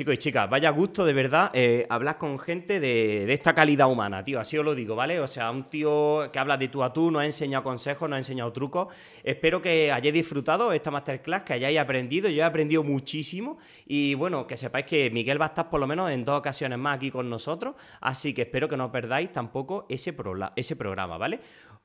Chicos y chicas, vaya gusto de verdad eh, hablar con gente de, esta calidad humana, tío. Así os lo digo, ¿vale? O sea, un tío que habla de tú a tú, no ha enseñado consejos, no ha enseñado trucos. Espero que hayáis disfrutado esta masterclass, que hayáis aprendido. Yo he aprendido muchísimo. Y bueno, que sepáis que Miguel va a estar por lo menos en dos ocasiones más aquí con nosotros. Así que espero que no perdáis tampoco ese, ese programa, ¿vale?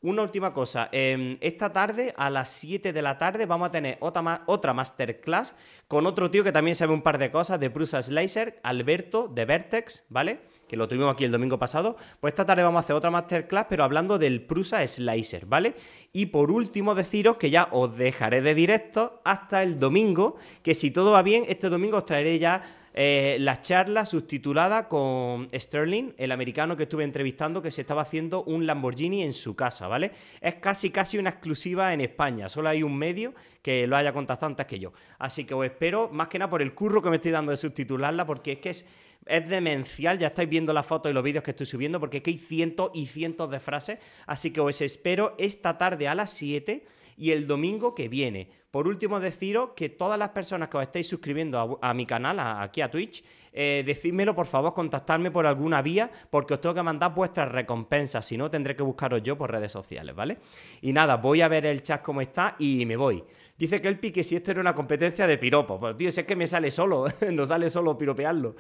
Una última cosa, em, esta tarde a las 7 de la tarde vamos a tener otra, otra masterclass con otro tío que también sabe un par de cosas de Prusa Slicer, Alberto de Vertex, ¿vale? Que lo tuvimos aquí el domingo pasado. Pues esta tarde vamos a hacer otra masterclass, pero hablando del Prusa Slicer, ¿vale? Y por último deciros que ya os dejaré de directo hasta el domingo, que si todo va bien, este domingo os traeré ya eh, la charla subtitulada con Sterling, el americano que estuve entrevistando, que se estaba haciendo un Lamborghini en su casa, ¿vale? Es casi, casi una exclusiva en España. Solo hay un medio que lo haya contactado antes que yo. Así que os espero, más que nada por el curro que me estoy dando de subtitularla, porque es que es es demencial, ya estáis viendo las fotos y los vídeos que estoy subiendo porque que hay cientos y cientos de frases, así que os espero esta tarde a las 7 y el domingo que viene. Por último, deciros que todas las personas que os estáis suscribiendo a, mi canal, aquí a Twitch, eh, decídmelo, por favor, contactarme por alguna vía, porque os tengo que mandar vuestras recompensas, si no tendré que buscaros yo por redes sociales, ¿vale? Y nada, voy a ver el chat cómo está y me voy. Dice que el pique si esto era una competencia de piropos. Pues tío, si es que me sale solo, no sale solo piropearlo.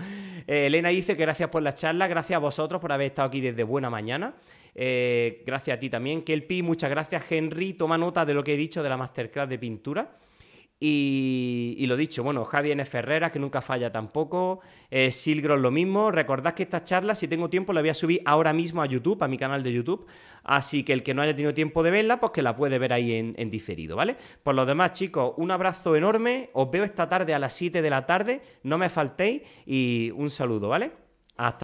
Eh, Elena dice que gracias por la charla, gracias a vosotros por haber estado aquí desde buena mañana. Eh, gracias a ti también, Kelpi. Muchas gracias, Henry. Toma nota de lo que he dicho de la masterclass de pintura. Y, lo dicho, bueno, Javier N. Ferreras, que nunca falla tampoco, eh, lo mismo. Recordad que esta charla, si tengo tiempo, la voy a subir ahora mismo a YouTube, a mi canal de YouTube. Así que el que no haya tenido tiempo de verla, pues que la puede ver ahí en, en diferido, ¿vale? Por lo demás, chicos, un abrazo enorme. Os veo esta tarde a las 7 de la tarde. No me faltéis y un saludo, ¿vale? Hasta